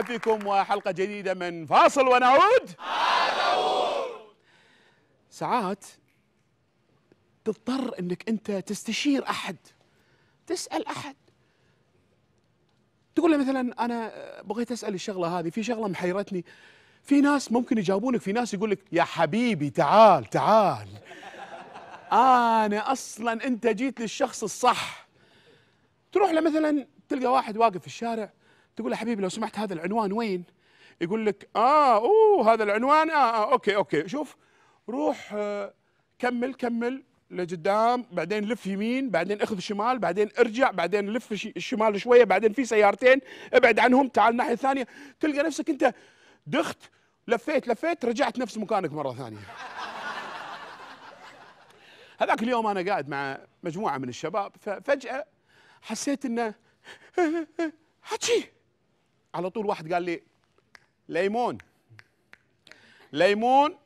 ارحب فيكم وحلقه جديده من فاصل ونعود ساعات تضطر انك انت تستشير احد تسال احد تقول له مثلا انا بغيت اسال الشغله هذه في شغله محيرتني في ناس ممكن يجاوبونك في ناس يقول لك يا حبيبي تعال تعال انا اصلا انت جيت للشخص الصح تروح له مثلا تلقى واحد واقف في الشارع تقول له حبيبي لو سمحت هذا العنوان وين؟ يقول لك اه اوه هذا العنوان اه, آه اوكي اوكي شوف روح آه، كمل كمل لقدام بعدين لف يمين بعدين اخذ شمال بعدين ارجع بعدين لف الشمال شويه بعدين في سيارتين ابعد عنهم تعال الناحيه الثانيه تلقى نفسك انت دخت لفيت لفيت رجعت نفس مكانك مره ثانيه هذاك اليوم انا قاعد مع مجموعه من الشباب ففجاه حسيت انه حكي على طول واحد قال لي ليمون ليمون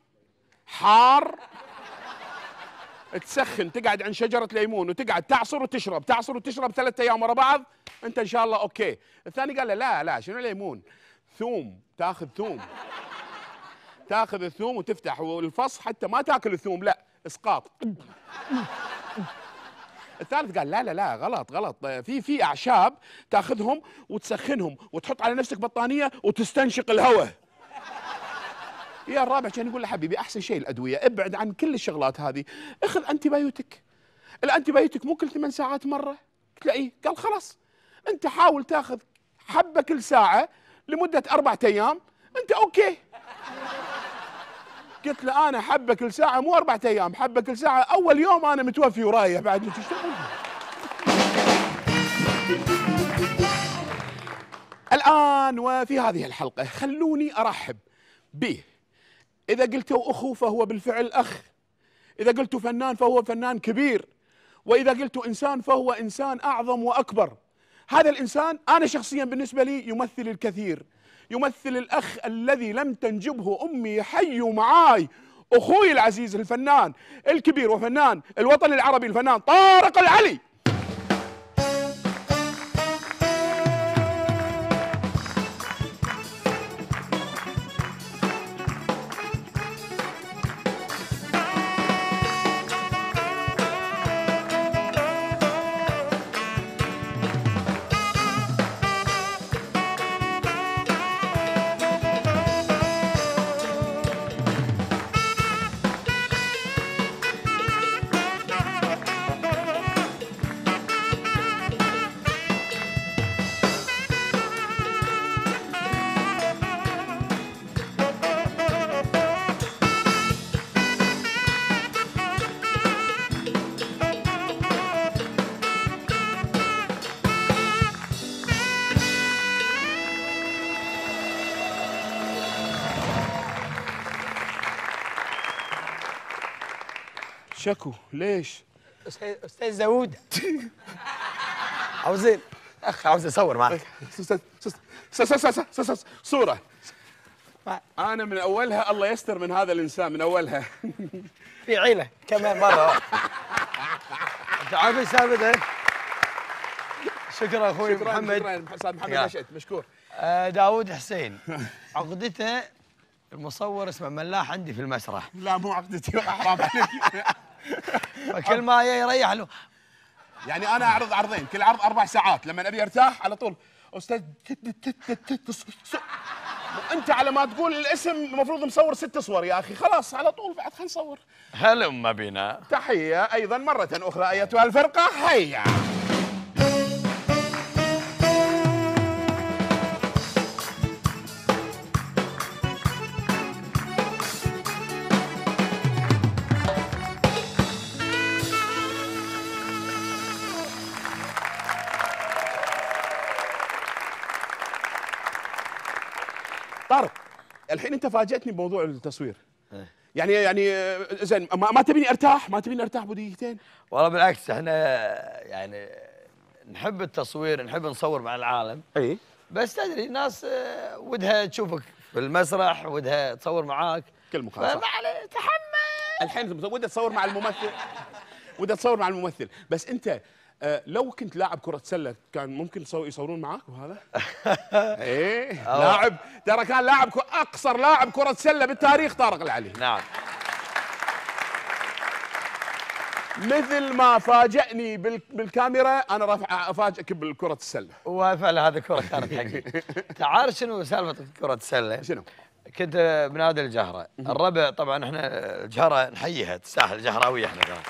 حار تسخن تقعد عند شجره ليمون وتقعد تعصر وتشرب تعصر وتشرب ثلاثة ايام ورا بعض انت ان شاء الله اوكي الثاني قال له لا لا شنو ليمون ثوم تاخذ ثوم تاخذ الثوم وتفتح والفص حتى ما تاكل الثوم لا اسقاط الثالث قال لا لا لا غلط غلط في في اعشاب تاخذهم وتسخنهم وتحط على نفسك بطانيه وتستنشق الهواء يا الرابع كان يقول له حبيبي احسن شيء الادويه ابعد عن كل الشغلات هذه اخذ انتي بايوتك الانتي بايوتك مو كل ثمان ساعات مره تلاقيه قال خلاص انت حاول تاخذ حبه كل ساعه لمده اربعة ايام انت اوكي قلت له انا حبه كل ساعه مو اربعة ايام حبه كل ساعه اول يوم انا متوفي ورايح بعد الان وفي هذه الحلقه خلوني ارحب به اذا قلتوا اخو فهو بالفعل اخ اذا قلتوا فنان فهو فنان كبير واذا قلتوا انسان فهو انسان اعظم واكبر هذا الانسان انا شخصيا بالنسبه لي يمثل الكثير يمثل الأخ الذي لم تنجبه أمي حي معاي أخوي العزيز الفنان الكبير وفنان الوطن العربي الفنان طارق العلي شكو ليش؟ استاذ داوود عاوزين اخ عاوز اصور معاك صوره انا من اولها الله يستر من هذا الانسان من اولها في عيله كمان مره انت عارف ايش سالفته؟ شكرا اخوي شكرا محمد شكرا استاذ محمد نشأت مشكور آه داوود حسين عقدته المصور اسمه ملاح عندي في المسرح لا مو عقدتي حرام عليك فكل ما يريح له يعني انا اعرض عرضين كل عرض اربع ساعات لما ابي ارتاح على طول استاذ انت على ما تقول الاسم المفروض مصور ست صور يا اخي خلاص على طول بعد خلينا نصور هلم بنا تحيه ايضا مره اخرى ايتها الفرقه هيا الحين انت فاجئتني بموضوع التصوير إيه. يعني يعني آه، زين ما, ما تبيني ارتاح ما تبيني ارتاح بدقيقتين والله بالعكس احنا يعني نحب التصوير نحب نصور مع العالم اي بس تدري ناس آه، ودها تشوفك في المسرح ودها تصور معاك كل مكان ما تحمل الحين ودها تصور مع الممثل ودها تصور مع الممثل بس انت آه، لو كنت لاعب كره سله كان ممكن يصورون معاك وهذا؟ ايه لاعب ترى كان لاعب اقصر لاعب كره سله بالتاريخ طارق العلي نعم مثل ما فاجئني بالكاميرا انا رافع افاجئك بالكره السله وفعلا هذه كره كانت حقي تعال شنو سالفه كره السله شنو كنت بنادي الجهره الربع طبعا احنا الجهره نحييها تستاهل جهراويه احنا كانت.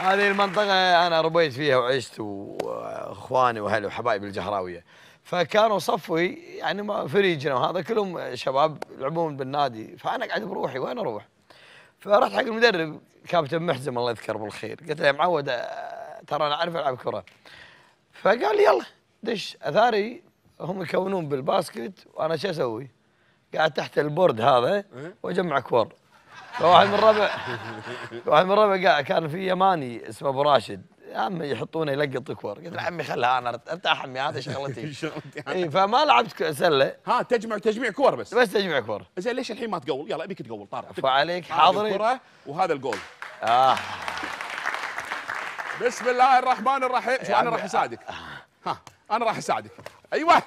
هذه المنطقة أنا ربيت فيها وعشت وإخواني وأهلي وحبايبي الجهراوية فكانوا صفوي يعني فريجنا وهذا كلهم شباب يلعبون بالنادي فأنا قاعد بروحي وين أروح؟ فرحت حق المدرب كابتن محزم الله يذكره بالخير قلت له يا معود ترى أنا أعرف ألعب كرة فقال لي يلا دش أثاري هم يكونون بالباسكت وأنا شو أسوي؟ قاعد تحت البورد هذا إيه. وأجمع كور واحد من ربع واحد من ربع كان في يماني اسمه ابو راشد يا عمي يحطونه يلقط كور قلت له عمي خلها انا ارتاح عمي هذا شغلتي شغلتي اي فما لعبت سله ها تجمع تجميع كور بس بس تجميع كور زين ليش الحين ما تقول يلا ابيك تقول طار فعليك حاضرين الكره وهذا الجول اه بسم الله الرحمن الرحيم انا راح اساعدك ها انا راح اساعدك ايوه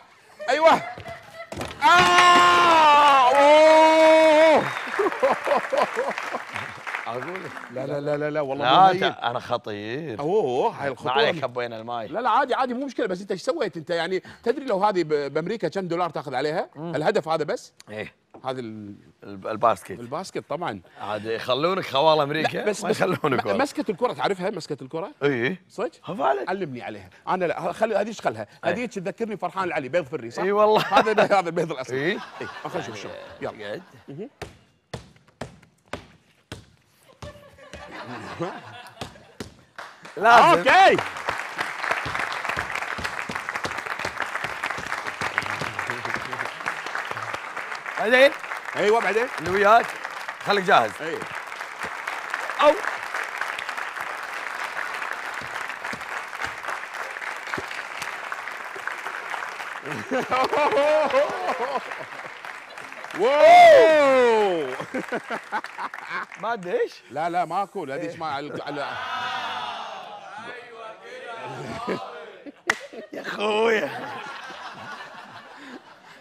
ايوه 아! 오! اقول لا لا لا لا, لا والله لا انا خطير اوه هاي الخطوه ما عليك حبينا الماي لا لا عادي عادي مو مشكله بس انت ايش سويت انت يعني تدري لو هذه بامريكا كم دولار تاخذ عليها؟ مم. الهدف هذا بس؟ ايه هذا الباسكت الباسكت طبعا عاد يخلونك خوال امريكا بس ما يخلونك مسكه الكره تعرفها مسكه الكره؟ اي صدق؟ علمني عليها انا لا خلي هذيك خلها إيه. هذيك تذكرني فرحان العلي بيض فري صح؟ اي والله هذا هذا البيض الاسود اي خلينا نشوف شو يلا لازم اوكي بعدين ايوه بعدين اللي وياك خليك جاهز ايوه او ما ادش لا لا ما اكل هذيك ما على ايوه كده يا اخويا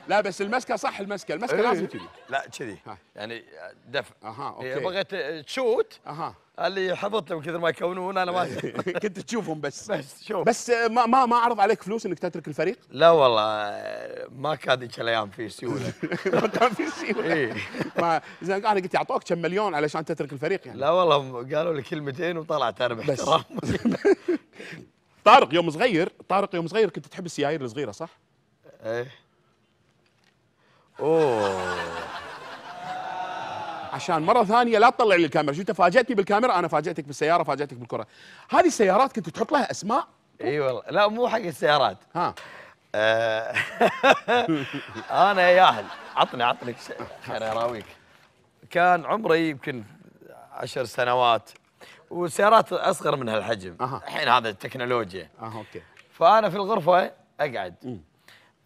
لا بس المسكه صح المسكه المسكه إيه. لازم كذي لا كذي يعني دفع اها إيه، اوكي بغيت تشوت اها اللي حبطت من كثر ما يكونون انا ما كنت تشوفهم بس بس شوف بس آه، ما ما ما عرض عليك فلوس انك تترك الفريق؟ لا والله ما كان ذيك الايام في سيوله ما كان في سيوله اي ما زين انا قلت يعطوك كم مليون علشان تترك الفريق يعني لا والله قالوا لي كلمتين وطلعت انا بس طارق يوم صغير طارق يوم صغير كنت تحب السيايير الصغيره صح؟ ايه اوه عشان مره ثانيه لا تطلع لي الكاميرا شو انت فاجئتني بالكاميرا انا فاجئتك بالسياره فاجئتك بالكره هذه السيارات كنت تحط لها اسماء اي والله لا مو حق السيارات ها آه. انا يا ياهل عطني عطني خير اراويك كان عمري يمكن عشر سنوات والسيارات اصغر من هالحجم الحين هذا التكنولوجيا اه اوكي فانا في الغرفه اقعد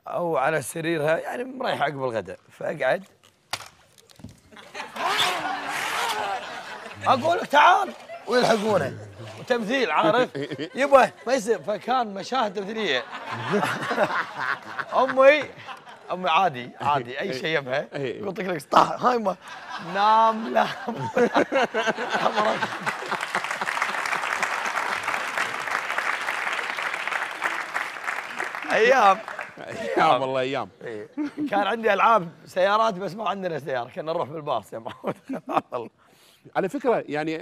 او على سريرها يعني رايح عقب الغداء فاقعد اقول لك تعال ويلحقونه وتمثيل عارف يبا ما يصير فكان مشاهد تمثيليه امي امي عادي عادي اي شيء يبها يقول طق لك طاح هاي ما نام نام ايام ايام والله ايام إيه. كان عندي العاب سيارات بس ما عندنا سياره كنا نروح بالباص يا محمود على فكره يعني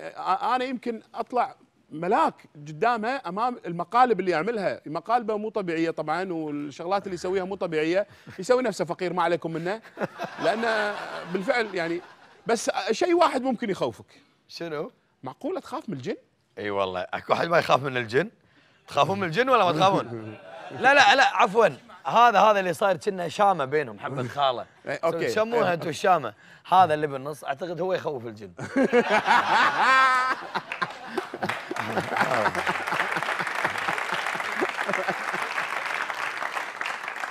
انا يمكن اطلع ملاك قدامها امام المقالب اللي يعملها مقالبه مو طبيعيه طبعا والشغلات اللي يسويها مو طبيعيه يسوي نفسه فقير ما عليكم منه لانه بالفعل يعني بس شيء واحد ممكن يخوفك شنو معقوله تخاف من الجن اي والله اكو احد ما يخاف من الجن تخافون من الجن ولا ما تخافون لا لا لا عفوا هذا هذا اللي صاير كنا شامه بينهم حبه خاله إيه، اوكي تسمونها انتم إيه. الشامه هذا اللي بالنص اعتقد هو يخوف الجن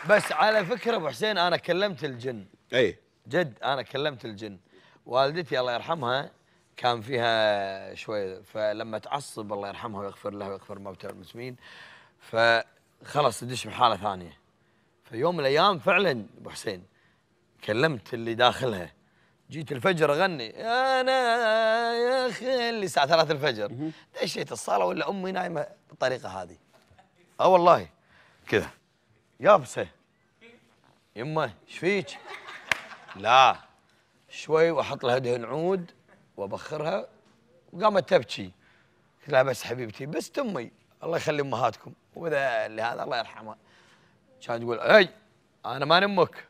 بس على فكره ابو حسين انا كلمت الجن اي جد انا كلمت الجن والدتي الله يرحمها كان فيها شويه فلما تعصب الله يرحمها ويغفر لها ويغفر موتى المسلمين فخلص تدش بحاله ثانيه في يوم من الايام فعلا ابو حسين كلمت اللي داخلها جيت الفجر اغني انا يا اخي اللي الساعه 3 الفجر دشيت الصاله ولا امي نايمه بالطريقه هذه اه والله كذا يابسه يمه ايش فيك؟ لا شوي واحط لها دهن عود وابخرها وقامت تبكي قلت لها بس حبيبتي بس تمي الله يخلي امهاتكم واذا لهذا الله يرحمه كان تقول اي انا ما امك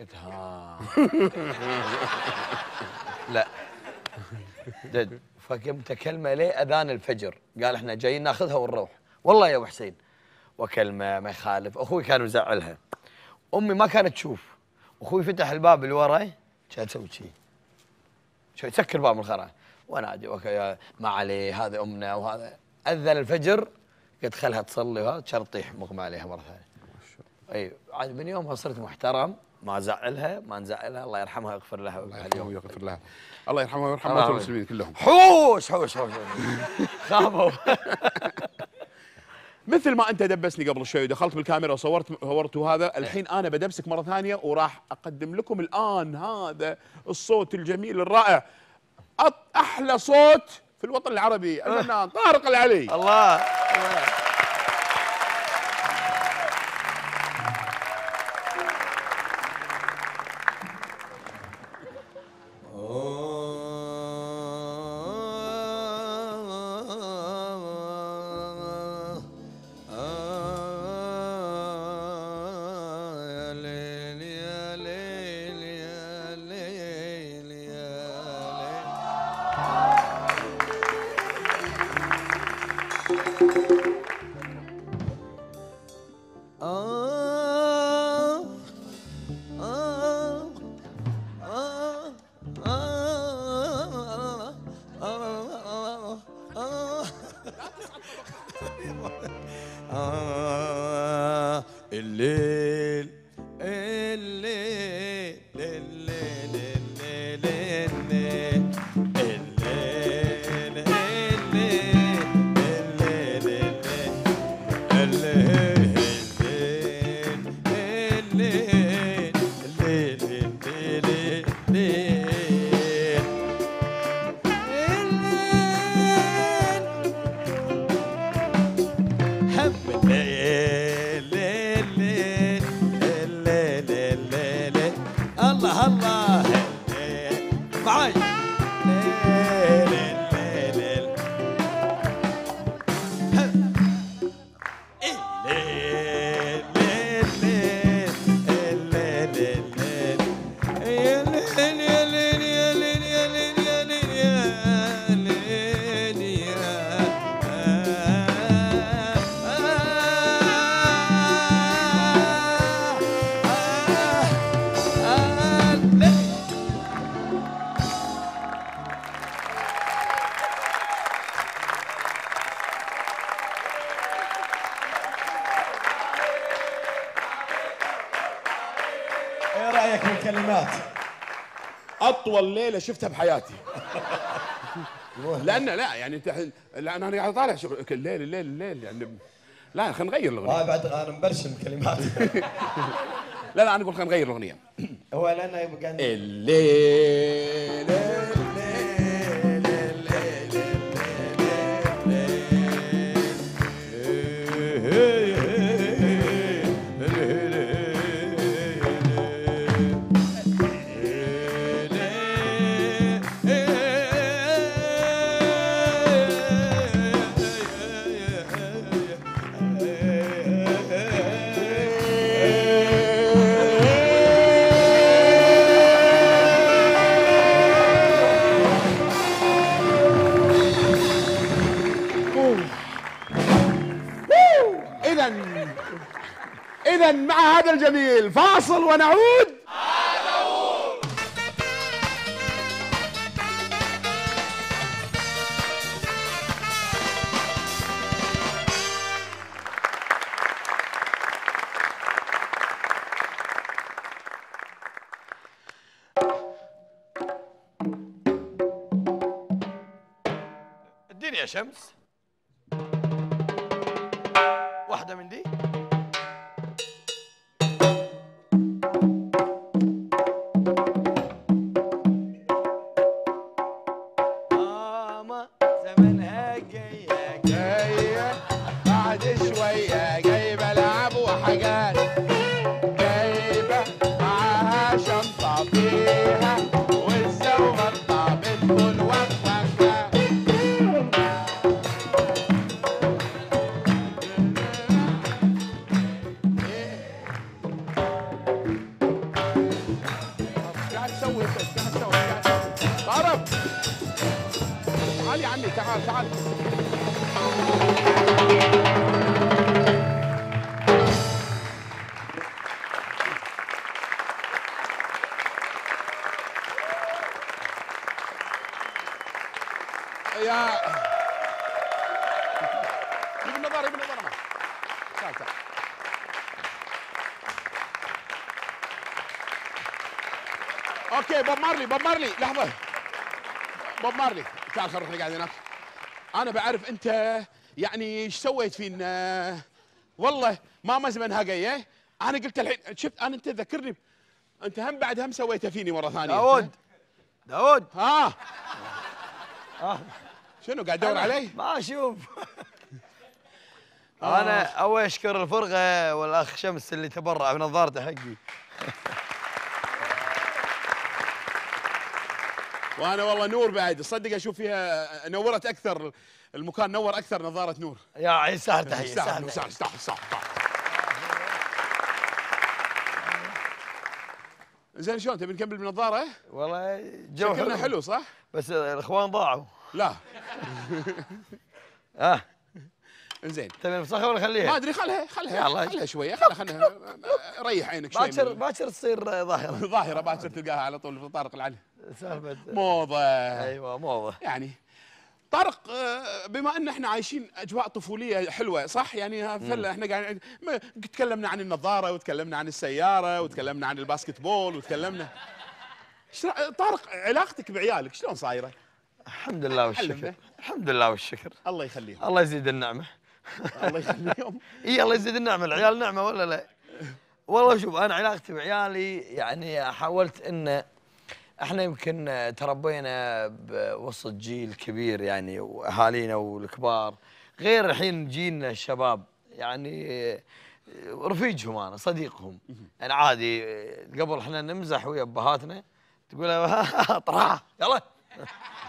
قلت ها لا دد فقمت كلمه ليه اذان الفجر قال احنا جايين ناخذها ونروح والله يا ابو حسين وكلمه ما يخالف اخوي كان مزعلها امي ما كانت تشوف اخوي فتح الباب اللي وراي كان شيء شي سكر باب الخرا وانادي ما عليه هذه امنا وهذا اذن الفجر قلت خلها تصلي وهذا كان تطيح مغمى عليها مره ثانيه اي عاد من يومها صرت محترم ما زعلها ما نزعلها الله يرحمها ويغفر لها الله يرحمها ويغفر لها الله يرحمها ويرحم المسلمين كلهم حوش حوش حوش خافوا مثل ما انت دبسني قبل شوي ودخلت بالكاميرا وصورت صورت وهذا الحين انا بدبسك مره ثانيه وراح اقدم لكم الان هذا الصوت الجميل الرائع احلى صوت في الوطن العربي الفنان طارق العلي الله اطول ليله شفتها بحياتي لان لا يعني انت لان انا قاعد اطالع الليل الليل الليل يعني لا خلينا نغير الاغنيه اه بعد انا مبرشم كلمات لا لا انا اقول خلينا نغير الاغنيه هو لان الليل الفاصل ونعود I g o مارلي بوب مارلي لحظه بوب مارلي تعال خلينا نروح نقعد هناك انا بعرف انت يعني ايش سويت فينا والله ما مزمن هقيه انا قلت الحين شفت انا انت ذكرني انت هم بعد هم سويته فيني مره ثانيه داود داود ها آه. شنو قاعد تدور علي؟ ما اشوف آه. انا اول اشكر الفرقه والاخ شمس اللي تبرع بنظارته حقي وانا والله نور بعد تصدق اشوف فيها نورت اكثر المكان نور اكثر نظاره نور يا يستاهل تحيه يستاهل يستاهل يستاهل زين شلون تبي نكمل بالنظاره؟ والله جو شكلنا حلو. حلو صح؟ بس الاخوان ضاعوا لا ها آه. انزين تبي نفسخها ولا نخليها؟ ما ادري خلها خلها يلا خلها شويه خلها خلها ريح عينك شوي باكر باكر تصير ظاهره ظاهره باكر تلقاها على طول في طارق العلي موضه ايوه موضه يعني طارق بما ان احنا عايشين اجواء طفوليه حلوه صح يعني فلا احنا قاعدين تكلمنا عن النظاره وتكلمنا عن السياره وتكلمنا عن الباسكت بول وتكلمنا طارق علاقتك بعيالك شلون صايره؟ الحمد لله والشكر الحمد لله والشكر الله يخليهم الله يزيد النعمه الله يخليهم اي الله يزيد النعمه العيال نعمه ولا لا؟ والله شوف انا علاقتي بعيالي يعني حاولت انه احنا يمكن تربينا بوسط جيل كبير يعني واهالينا والكبار غير الحين جيلنا الشباب يعني رفيجهم انا صديقهم يعني عادي قبل احنا نمزح ويا ابهاتنا تقول طرح يلا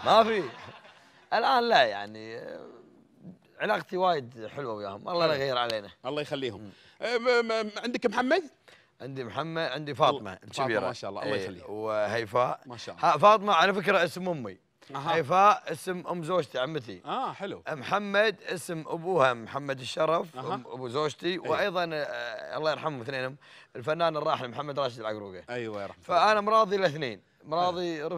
ما في الان لا يعني علاقتي وايد حلوه وياهم الله لا إيه. يغير علينا الله يخليهم أه، عندك محمد عندي محمد عندي فاطمه الكبيره ما شاء الله الله إيه، يخليها وهيفاء ما شاء الله فاطمه على فكره اسم امي أها. هيفاء اسم ام زوجتي عمتي اه حلو محمد اسم ابوها محمد الشرف أه. ابو زوجتي أيوة. وايضا آه الله يرحمهم اثنينهم الفنان الراحل محمد راشد العقروقه ايوه يرحمه فانا مراضي الاثنين مراضي إيه. أه.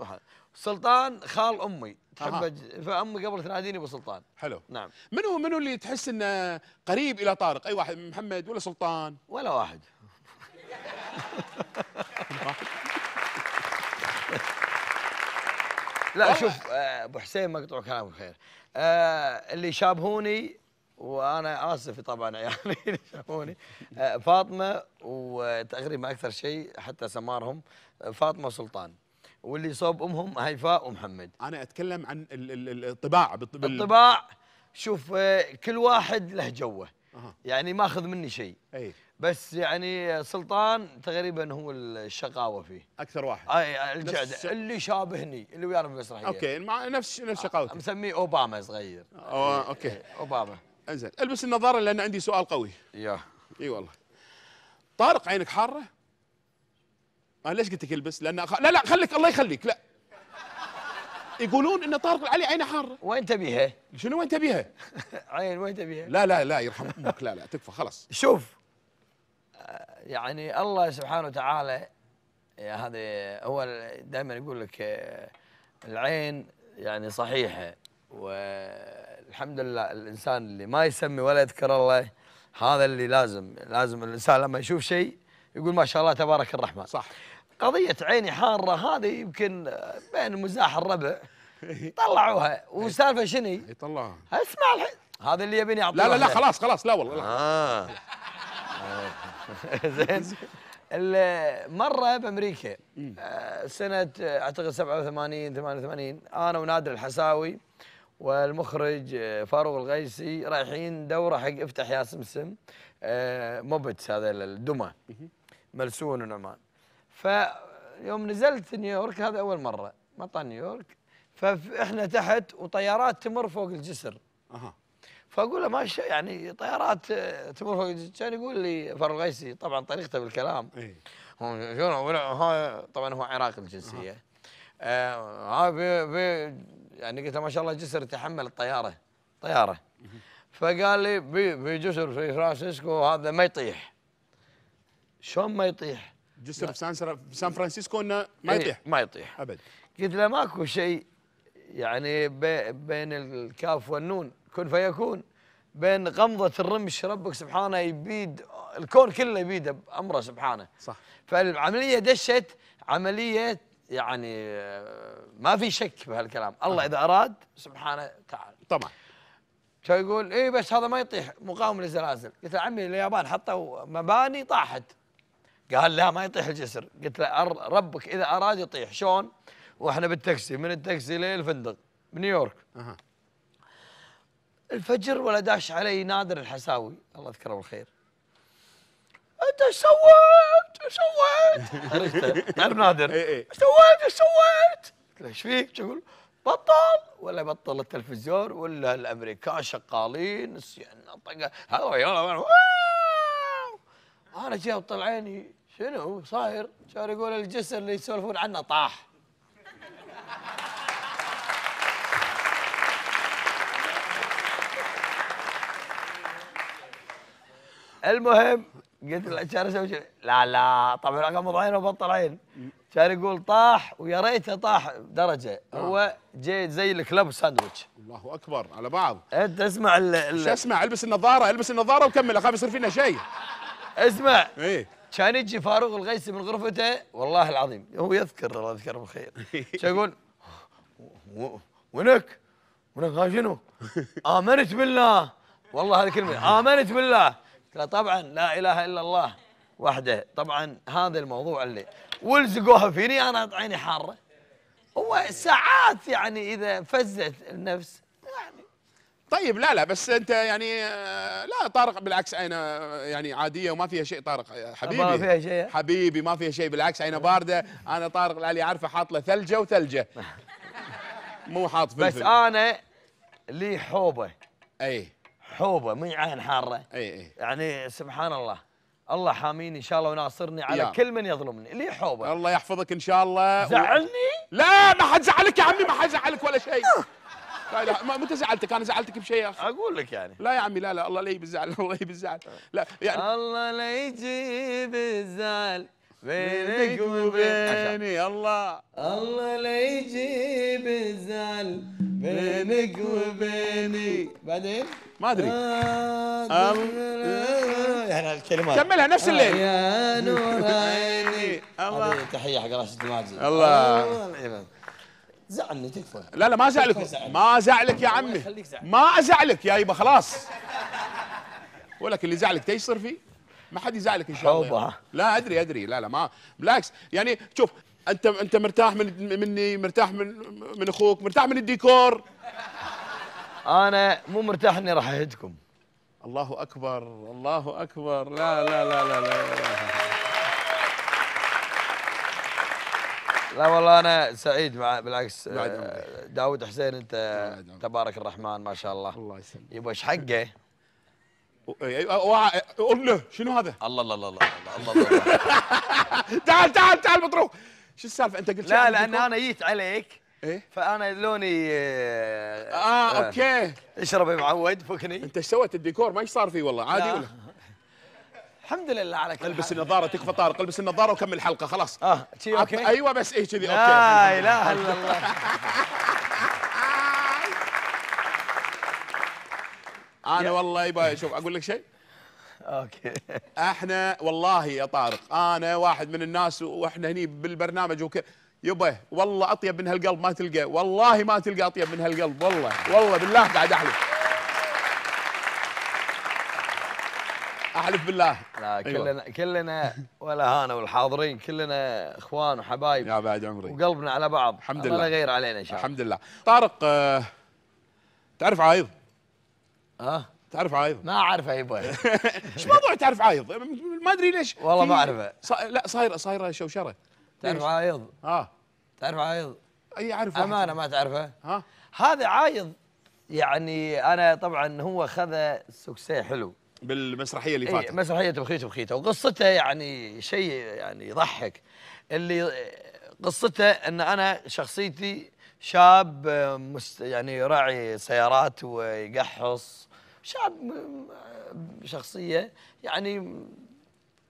رف... سلطان خال امي تحب فامي قبل تناديني ابو سلطان حلو نعم منو منو اللي تحس انه قريب الى طارق اي واحد محمد ولا سلطان ولا واحد لا شوف آه، ابو حسين مقطوع كلامك خير آه اللي شابهوني وانا اسف طبعا يعني شابهوني آه، فاطمه وتقريبا اكثر شيء حتى سمارهم آه، فاطمه وسلطان واللي صوب امهم هيفاء ومحمد انا اتكلم عن الطباع الطباع شوف آه، كل واحد له جوه يعني ما اخذ مني شيء اي بس يعني سلطان تقريبا هو الشقاوه فيه اكثر واحد اي الجعده اللي شابهني اللي ويانا في المسرحيه اوكي مع نفس نفس آه، شقاوتي مسميه اوباما صغير اوكي آه، اوباما انزين البس النظاره لان عندي سؤال قوي يا اي والله طارق عينك حاره انا آه، ليش قلت لك البس؟ لان أخ... لا لا خليك الله يخليك لا يقولون ان طارق العلي عينه حاره وين تبيها؟ شنو وين تبيها؟ عين وين تبيها؟ لا لا لا يرحم امك لا لا تكفى خلاص شوف آه، يعني الله سبحانه وتعالى هذا هو دائما يقول لك آه، العين يعني صحيحه والحمد لله الانسان اللي ما يسمي ولا يذكر الله هذا اللي لازم لازم الانسان لما يشوف شيء يقول ما شاء الله تبارك الرحمن صح قضيه عيني حاره هذه يمكن بين مزاح الربع طلعوها إيه. وسالفه شني؟ إيه، طلعوها اسمع الحين هذا اللي يبيني اعطيه لا لا لا خلاص خلاص لا والله آه. زين مره بامريكا آه، سنه اعتقد 87 88 انا ونادر الحساوي والمخرج آه، فاروق الغيسي رايحين دوره حق افتح يا سمسم آه، موبتس هذا الدمى ملسون ونعمان فيوم نزلت نيويورك هذا أول مرة مطار نيويورك فاحنا تحت وطيارات تمر فوق الجسر اها فاقول له ما شيء يعني طيارات تمر فوق الجسر كان يقول لي فرغيسي طبعا طريقته بالكلام اي طبعا هو عراقي الجنسيه آه بي بي يعني قلت له ما شاء الله جسر تحمل الطياره طياره فقال لي جسر في فرانسيسكو هذا ما يطيح شلون ما يطيح؟ جسر في سان سان فرانسيسكو انه ما إيه، يطيح ما يطيح ابد قلت له ماكو شيء يعني بي بين الكاف والنون كن فيكون بين غمضة الرمش ربك سبحانه يبيد الكون كله يبيده بأمره سبحانه صح فالعملية دشت عملية يعني آه، ما في شك بهالكلام الله إذا أراد سبحانه تعالى طبعا يقول إيه بس هذا ما يطيح مقاوم للزلازل قلت له عمي اليابان حطوا مباني طاحت قال لا ما يطيح الجسر قلت له ربك اذا اراد يطيح شلون واحنا بالتاكسي من التاكسي للفندق بنيويورك أه. الفجر ولا داش علي نادر الحساوي الله يذكره بالخير انت ايش سويت؟ ايش سويت؟ تعرف نادر ايش سويت؟ ايش سويت؟ قلت له ايش فيك؟ يقول بطل ولا بطل التلفزيون ولا الامريكان شغالين هذا انا جاي عيني شنو صاير؟ صار يقول الجسر اللي يسولفون عنه طاح المهم قلت له صار اسوي لا لا طبعا اغمض عينه وبطل عين صار يقول طاح ويا ريته طاح درجه آه. هو جاي زي الكلب ساندويتش الله اكبر على بعض انت اسمع ال شو اسمع البس النظاره البس النظاره وكمل اخاف يصير فينا شيء اسمع ايه كان يجي فاروق الغيسي من غرفته والله العظيم هو يذكر الله يذكره بالخير كان يقول وينك؟ وينك شنو؟ امنت بالله والله هذه كلمه امنت بالله قال طبعا لا اله الا الله وحده طبعا هذا الموضوع اللي ولزقوها فيني انا عيني حاره هو ساعات يعني اذا فزت النفس طيب لا لا بس انت يعني آه، لا طارق بالعكس عينه آه، يعني عاديه وما فيها شيء طارق حبيبي ما فيها شيء حبيبي ما فيها شيء بالعكس عينه بارده انا طارق العلي عارفه حاط له ثلجه وثلجه مو حاط فلفل بس انا لي حوبه اي حوبه مي عين حاره اي اي يعني سبحان الله الله حاميني ان شاء الله وناصرني على يا. كل من يظلمني لي حوبه الله يحفظك ان شاء الله زعلني و... لا ما حد زعلك يا عمي ما حد زعلك ولا شيء أه. لا ما متى زعلتك انا زعلتك بشيء يا اخي اقول لك يعني لا يا عمي لا لا الله لا يجيب الزعل الله يجيب الزعل لا يعني الله لا يجيب الزعل بينك وبيني الله الله لا يجيب الزعل بينك وبيني بعدين ما ادري آه، الكلمات كملها نفس الليل آه، يا نور عيني الله تحيه حق راشد الماجد الله زعلني تكفى لا لا ما زعلك ما زعلك يا عمي ما ازعلك يا يبا خلاص ولك اللي زعلك تيش يصير فيه ما حد يزعلك ان شاء الله لا ادري ادري لا لا ما بالعكس يعني شوف انت انت مرتاح من مني مرتاح من من اخوك مرتاح من الديكور انا مو مرتاح اني راح اهدكم الله اكبر الله اكبر لا لا لا لا, لا, لا, لا. لا والله انا سعيد مع بالعكس آه، داود حسين انت تبارك الرحمن ما شاء الله الله يسلمك يبا ايش حقه؟ قول له شنو هذا؟ الله الله الله الله الله الله تعال تعال تعال مطروح شو السالفه انت قلت لا لان انا جيت عليك ايه فانا لوني آه،, آه اوكي اشرب يا معود فكني انت ايش سويت الديكور ما ايش صار فيه والله عادي ولا الحمد لله على كل البس النظاره تكفى طارق البس النظاره وكمل الحلقه خلاص اه شي اوكي ايوه بس ايه كذي اوكي لا اله الا الله انا والله يبا شوف اقول لك شيء اوكي احنا والله يا طارق انا واحد من الناس واحنا هني بالبرنامج وكذا يبا والله اطيب من هالقلب ما تلقى والله ما تلقى اطيب من هالقلب والله والله بالله قاعد احلف احلف بالله لا أيوة. كلنا أيوة. كلنا ولا هانا والحاضرين كلنا اخوان وحبايب يا بعد عمري وقلبنا على بعض الحمد لله ولا غير علينا ان شاء الله الحمد لله طارق آه تعرف عايض؟ ها؟ أه؟ تعرف عايض؟ ما اعرفه يبا ايش موضوع تعرف عايض؟ ما ادري ليش والله ما اعرفه صا... لا صايره صايره شوشره تعرف عايض؟ اه تعرف عايض؟ اي اعرفه امانه ما تعرفه؟ ها؟ هذا عايض يعني انا طبعا هو خذ سكسي حلو بالمسرحيه اللي إيه، فاتت مسرحيه بخيت بخيته وقصته يعني شيء يعني يضحك اللي قصته ان انا شخصيتي شاب مست يعني راعي سيارات ويقحص شاب شخصيه يعني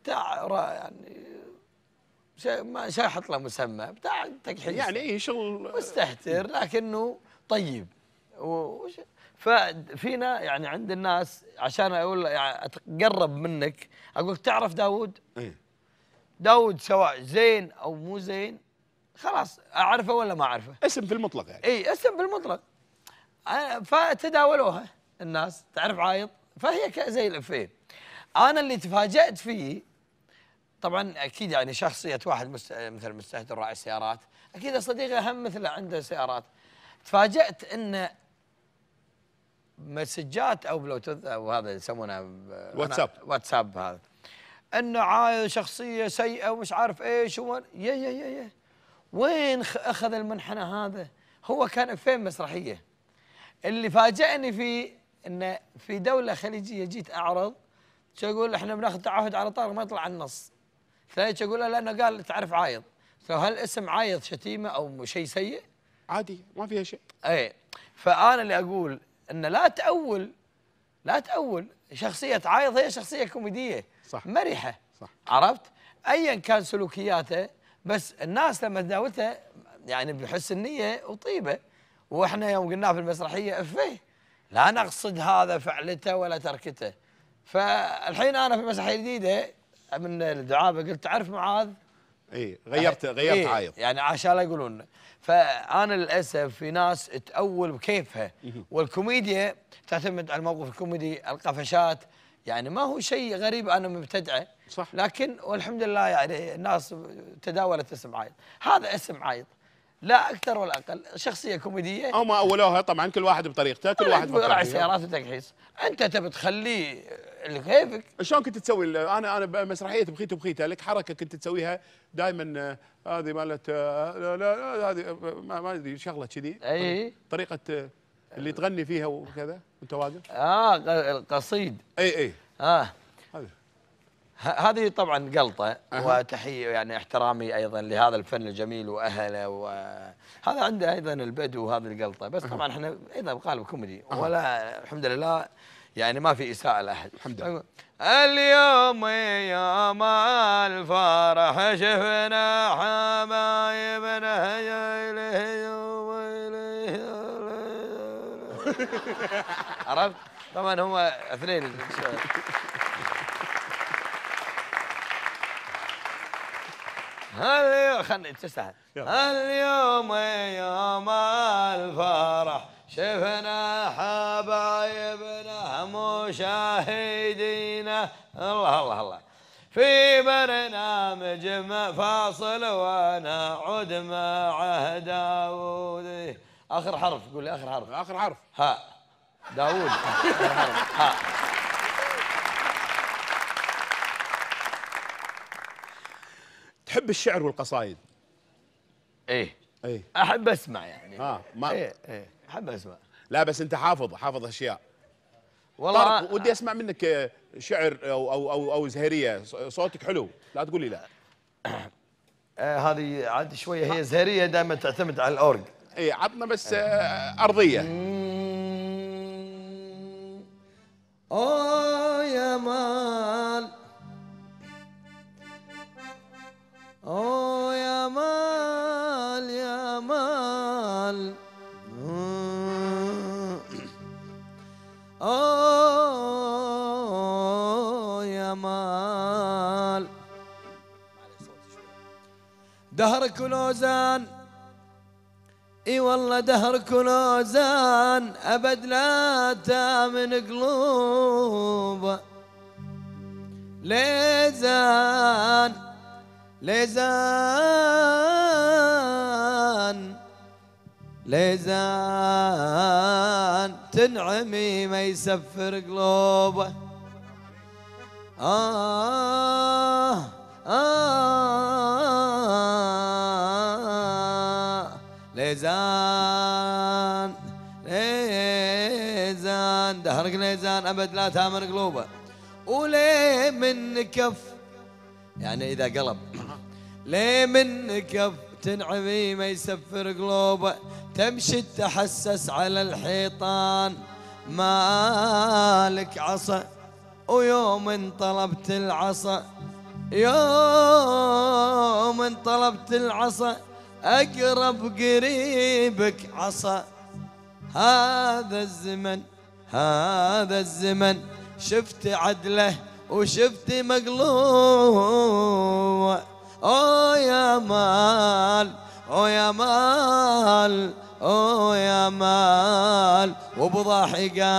بتاع يعني ما احط حط له مسمى بتاع تكحيل يعني اي شغل مستهتر لكنه طيب وش ففينا يعني عند الناس عشان اقول يعني اتقرب منك اقول تعرف داوود؟ اي داوود سواء زين او مو زين خلاص اعرفه ولا ما اعرفه اسم في المطلق يعني اي اسم في المطلق فتداولوها الناس تعرف عايض فهي زي الافيه انا اللي تفاجات فيه طبعا اكيد يعني شخصيه واحد مست... مثل مستهتر راعي السيارات اكيد صديقه هم مثله عنده سيارات تفاجات انه مسجات او بلوتوث او هذا يسمونه واتساب واتساب هذا انه عايل شخصيه سيئه ومش عارف ايش وين يا يا يا يا وين اخذ المنحنى هذا؟ هو كان فين مسرحيه اللي فاجئني فيه انه في دوله خليجيه جيت اعرض اقول احنا بناخذ تعهد على طارق ما يطلع النص ثاني يقول له لانه قال تعرف عايض فهل اسم عايض شتيمه او شيء سيء؟ عادي ما فيها شيء اي فانا اللي اقول ان لا تاول لا تاول شخصيه عايض هي شخصيه كوميديه صح مرحه صح عرفت؟ ايا كان سلوكياته بس الناس لما تناولته يعني بحسن نيه وطيبه واحنا يوم قلناه في المسرحيه افيه لا نقصد هذا فعلته ولا تركته فالحين انا في مسرحيه جديده من الدعابه قلت تعرف معاذ اي غيرت غيرت إيه، عايض يعني عشان لا يقولون فانا للاسف في ناس تاول بكيفها والكوميديا تعتمد على الموقف الكوميدي القفشات يعني ما هو شيء غريب انا مبتدعه صح لكن والحمد لله يعني الناس تداولت اسم عايض هذا اسم عايض لا اكثر ولا اقل شخصيه كوميديه هم اولوها طبعا كل واحد بطريقته كل واحد راعي سيارات وتجهيز انت تبي تخليه اللي كيفك شلون كنت تسوي انا انا مسرحيه بخيت بخيت لك حركه كنت تسويها دائما آه، هذه مالت آه، لا لا هذه ما ادري شغله كذي اي طريقه آه، اللي تغني فيها وكذا وانت واقف اه القصيد اي اي اه هذه طبعا قلطه أه. وتحيه يعني احترامي ايضا لهذا الفن الجميل واهله وهذا عنده ايضا البدو وهذه القلطه بس طبعا احنا ايضا قالب كوميدي ولا الحمد لله يعني ما في إساءة لأحد الحمد لله اليوم يوم الفرح شفنا حبايبنا يا وإليه عرفت؟ طبعا هم اثنين اليوم خلنا تستاهل اليوم يوم الفرح شفنا حبايبنا مشاهدينا الله الله الله في برنامج مفاصل وانا عد مع داوود اخر حرف قول لي اخر حرف اخر حرف ها داوود ها تحب الشعر والقصايد ايه ايه احب اسمع يعني اه ما ايه ايه احب اسمع لا بس انت حافظ حافظ اشياء والله طارق ودي اسمع منك آه، شعر او او او, أو زهريه صوتك حلو لا تقول لي لا هذه عاد شويه هي زهريه دائما تعتمد على الاورج اي عطنا بس آه، ارضيه اه يا مال اه يا مال يا مال آه يا مال دهرك لوزان اي والله دهرك لوزان ابد لا تامن قلوب ليزان ليزان ليزان تنعمي ما يسفر قلوبه آه آه, آه, آه ليزان ليزان دهرك ليزان أبد لا تامر قلوبه من كف يعني إذا قلب من كف تنعمي ما يسفر قلوبه تمشي تحسس على الحيطان مالك عصا ويوم ان طلبت العصا يوم ان طلبت العصا أقرب قريبك عصا هذا الزمن هذا الزمن شفت عدله وشفت مقلوبه أو يا مال أو يا مال أو يا مال وبضحكة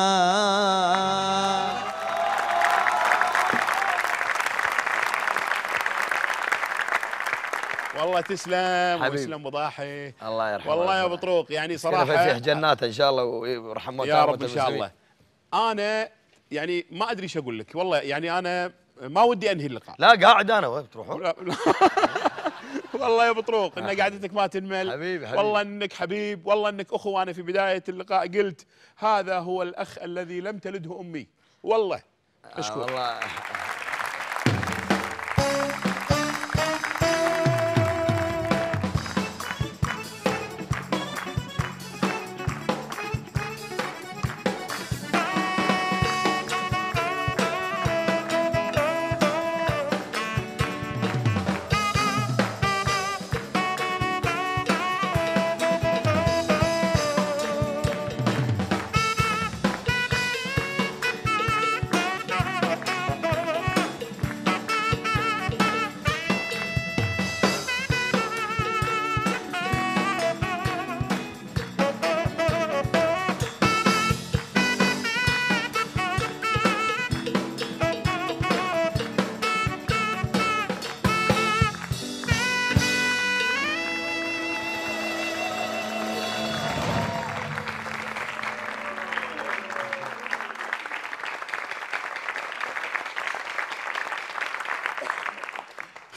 والله تسلم حبيب. ويسلم بضاحي الله يرحمه والله يا ابو طروق يعني صراحه فسيح جنات ان شاء الله ويرحم يا رب ان شاء الله انا يعني ما ادري ايش اقول لك والله يعني انا ما ودي انهي اللقاء لا قاعد انا وين بتروحون؟ والله يا بطروق ان قعدتك ما تنمل حبيبي حبيب. والله انك حبيب والله انك اخو وانا في بدايه اللقاء قلت هذا هو الاخ الذي لم تلده امي والله مشكور آه والله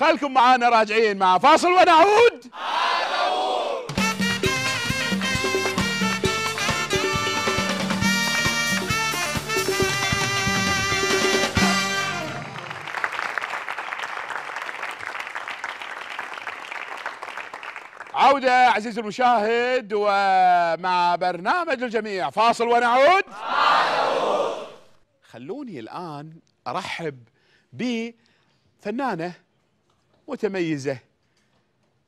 خلكم معانا راجعين مع فاصل ونعود عودة عزيزي المشاهد ومع برنامج الجميع فاصل ونعود خلوني الآن أرحب بفنانة متميزة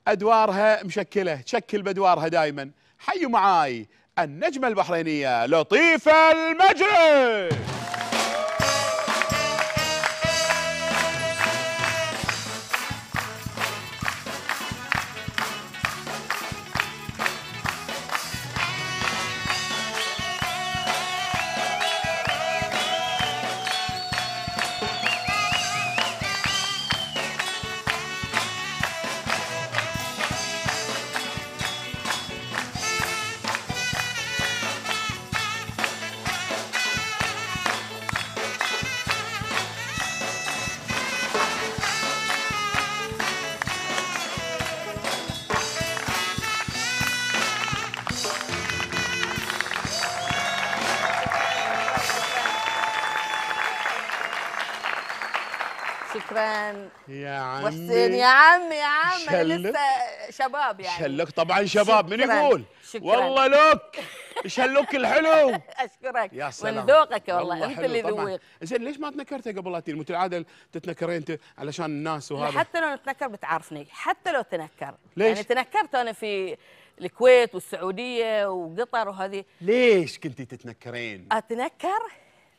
أدوارها مشكلة تشكل بأدوارها دائما حيوا معاي النجمة البحرينية لطيفة المجلس شباب يعني شلك طبعا شباب من يقول شكرا. والله ايش هاللوك الحلو اشكرك يا سلام من ذوقك والله, والله انت اللي ذوق زين ليش ما تنكرتي قبل لا تجي العاده تتنكرين انت علشان الناس وهذا حتى لو نتنكر بتعرفني حتى لو تنكر ليش؟ يعني تنكرت انا في الكويت والسعوديه وقطر وهذه ليش كنتي تتنكرين؟ اتنكر؟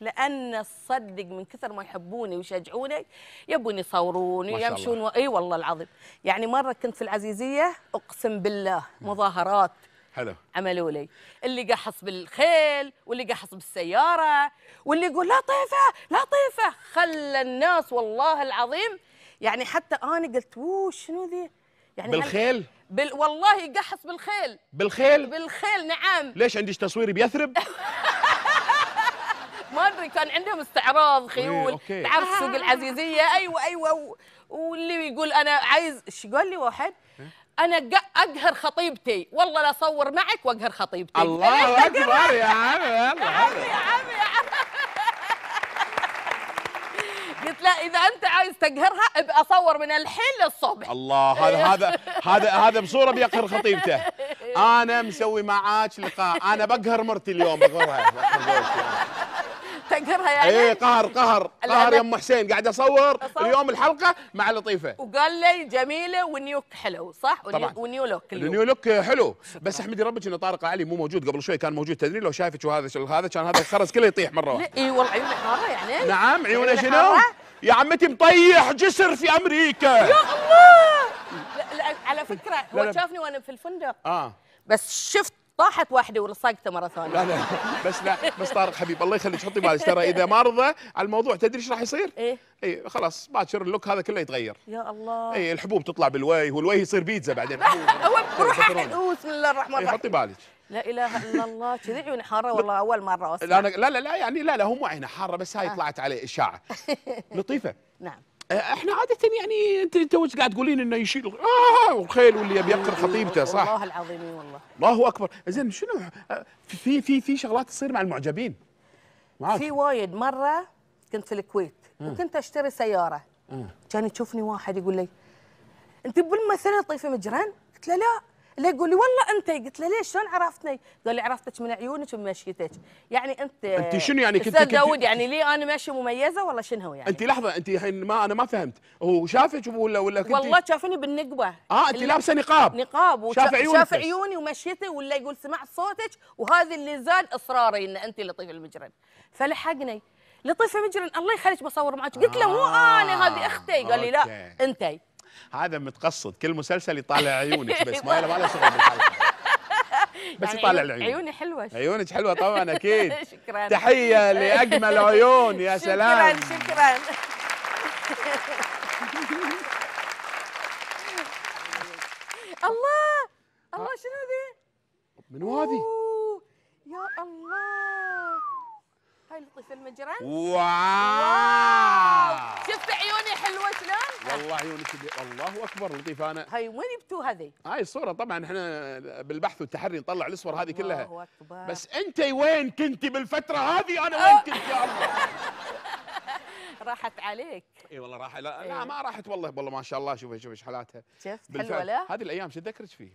لان صدق من كثر ما يحبوني ويشجعوني يبون يصورون ويمشون و... اي والله العظيم يعني مره كنت في العزيزيه اقسم بالله مظاهرات حلو عملوا لي اللي قحص بالخيل واللي قحص بالسياره واللي يقول لطيفه لطيفه خلى الناس والله العظيم يعني حتى انا قلت وو شنو ذي يعني بالخيل بال والله قحص بالخيل بالخيل بالخيل نعم ليش عندك تصويري بيثرب ما ادري كان عندهم استعراض خيول إيه، تعرف سوق العزيزيه ايوه ايوه واللي يقول انا عايز ايش قال لي واحد إيه. انا اقهر خطيبتي والله لا اصور معك واقهر خطيبتي الله إيه، اكبر يا عمي يلا يا عمي يا عمي قلت لا اذا انت عايز تقهرها ابقى اصور من الحين للصبح الله هذا هذا هذا هذا بصوره بيقهر خطيبته انا مسوي معاك لقاء انا بقهر مرتي اليوم بقهرها تقهرها يعني ايه قهر قهر قهر يا ام حسين قاعد أصور, اصور اليوم الحلقه مع لطيفه وقال لي جميله ونيوك حلو صح طبعا ونيو لوك النيو لوك حلو بس احمدي ربك ان طارق علي مو موجود قبل شوي كان موجود تدري لو شايفك وهذا هذا كان هذا الخرز كله يطيح مره واحده اي والله عيونه حاره يعني نعم عيونه شنو يا عمتي مطيح جسر في امريكا يا الله لا لا على فكره هو شافني وانا في الفندق اه بس شفت طاحت واحده ولصقت مره ثانيه لا لا بس لا بس طارق حبيب الله يخليك حطي بالك ترى اذا ما رضى على الموضوع تدري ايش راح يصير؟ ايه اي خلاص باكر اللوك هذا كله يتغير يا الله اي الحبوب تطلع بالوي والوي يصير بيتزا بعدين هو بروحه بسم الله الرحمن إيه، الرحيم حطي بالك لا اله الا الله كذي عيوني حاره والله اول مره اصلا لا لا لا يعني لا لا هو مو عينه حاره بس هاي آه. طلعت عليه اشاعه لطيفه نعم احنا عاده يعني انت انت وش قاعد تقولين انه يشيل اه والخيل واللي يبي يقتل خطيبته صح والله العظيم والله الله اكبر زين شنو في في في شغلات تصير مع المعجبين في وايد مره كنت في الكويت وكنت اشتري سياره كان يشوفني واحد يقول لي انت بالمثل طيفه مجران قلت له لا لا يقول لي والله انت قلت له ليش شلون عرفتني؟ قال لي عرفتك من عيونك ومن مشيتك، يعني انت انت شنو يعني كنت استاذ داوود يعني لي انا ماشيه مميزه ولا شنو هو يعني؟ انت لحظه انت الحين ما انا ما فهمت هو شافك ولا ولا كنت والله شافني بالنقبه اه انت لابسه نقاب نقاب وشاف شاف عيوني شاف عيوني ومشيتي ولا يقول سمعت صوتك وهذا اللي زاد اصراري ان انت لطيف المجرم فلحقني لطيفه مجرم الله يخليك بصور معك قلت له مو آه، انا هذه اختي قال لي لا انتي هذا متقصد كل مسلسل يطالع عيونك بس ما له شغل بالحلقه يعني بس يعني يطالع العيون عيوني حلوه عيونك حلوه طبعا اكيد شكرا تحيه لاجمل عيون يا سلام شكرا شكرا الله الله شنو هذه؟ منو هذه؟ يا الله هاي لطيفه المجرن واو, واو. شفت عيوني حلوه شلون؟ والله عيونك الله اكبر لطيفه انا هاي وين جبتوها هذه؟ هاي الصوره طبعا احنا بالبحث والتحري نطلع الصور هذه كلها الله اكبر بس انت وين كنتي بالفتره هذه انا وين كنت يا الله راحت عليك اي والله راحت لا, إيه. لا ما راحت والله والله ما شاء الله شوفي شوفي ايش حالاتها شفت حلوه لا هذه الايام شو تذكرك فيه؟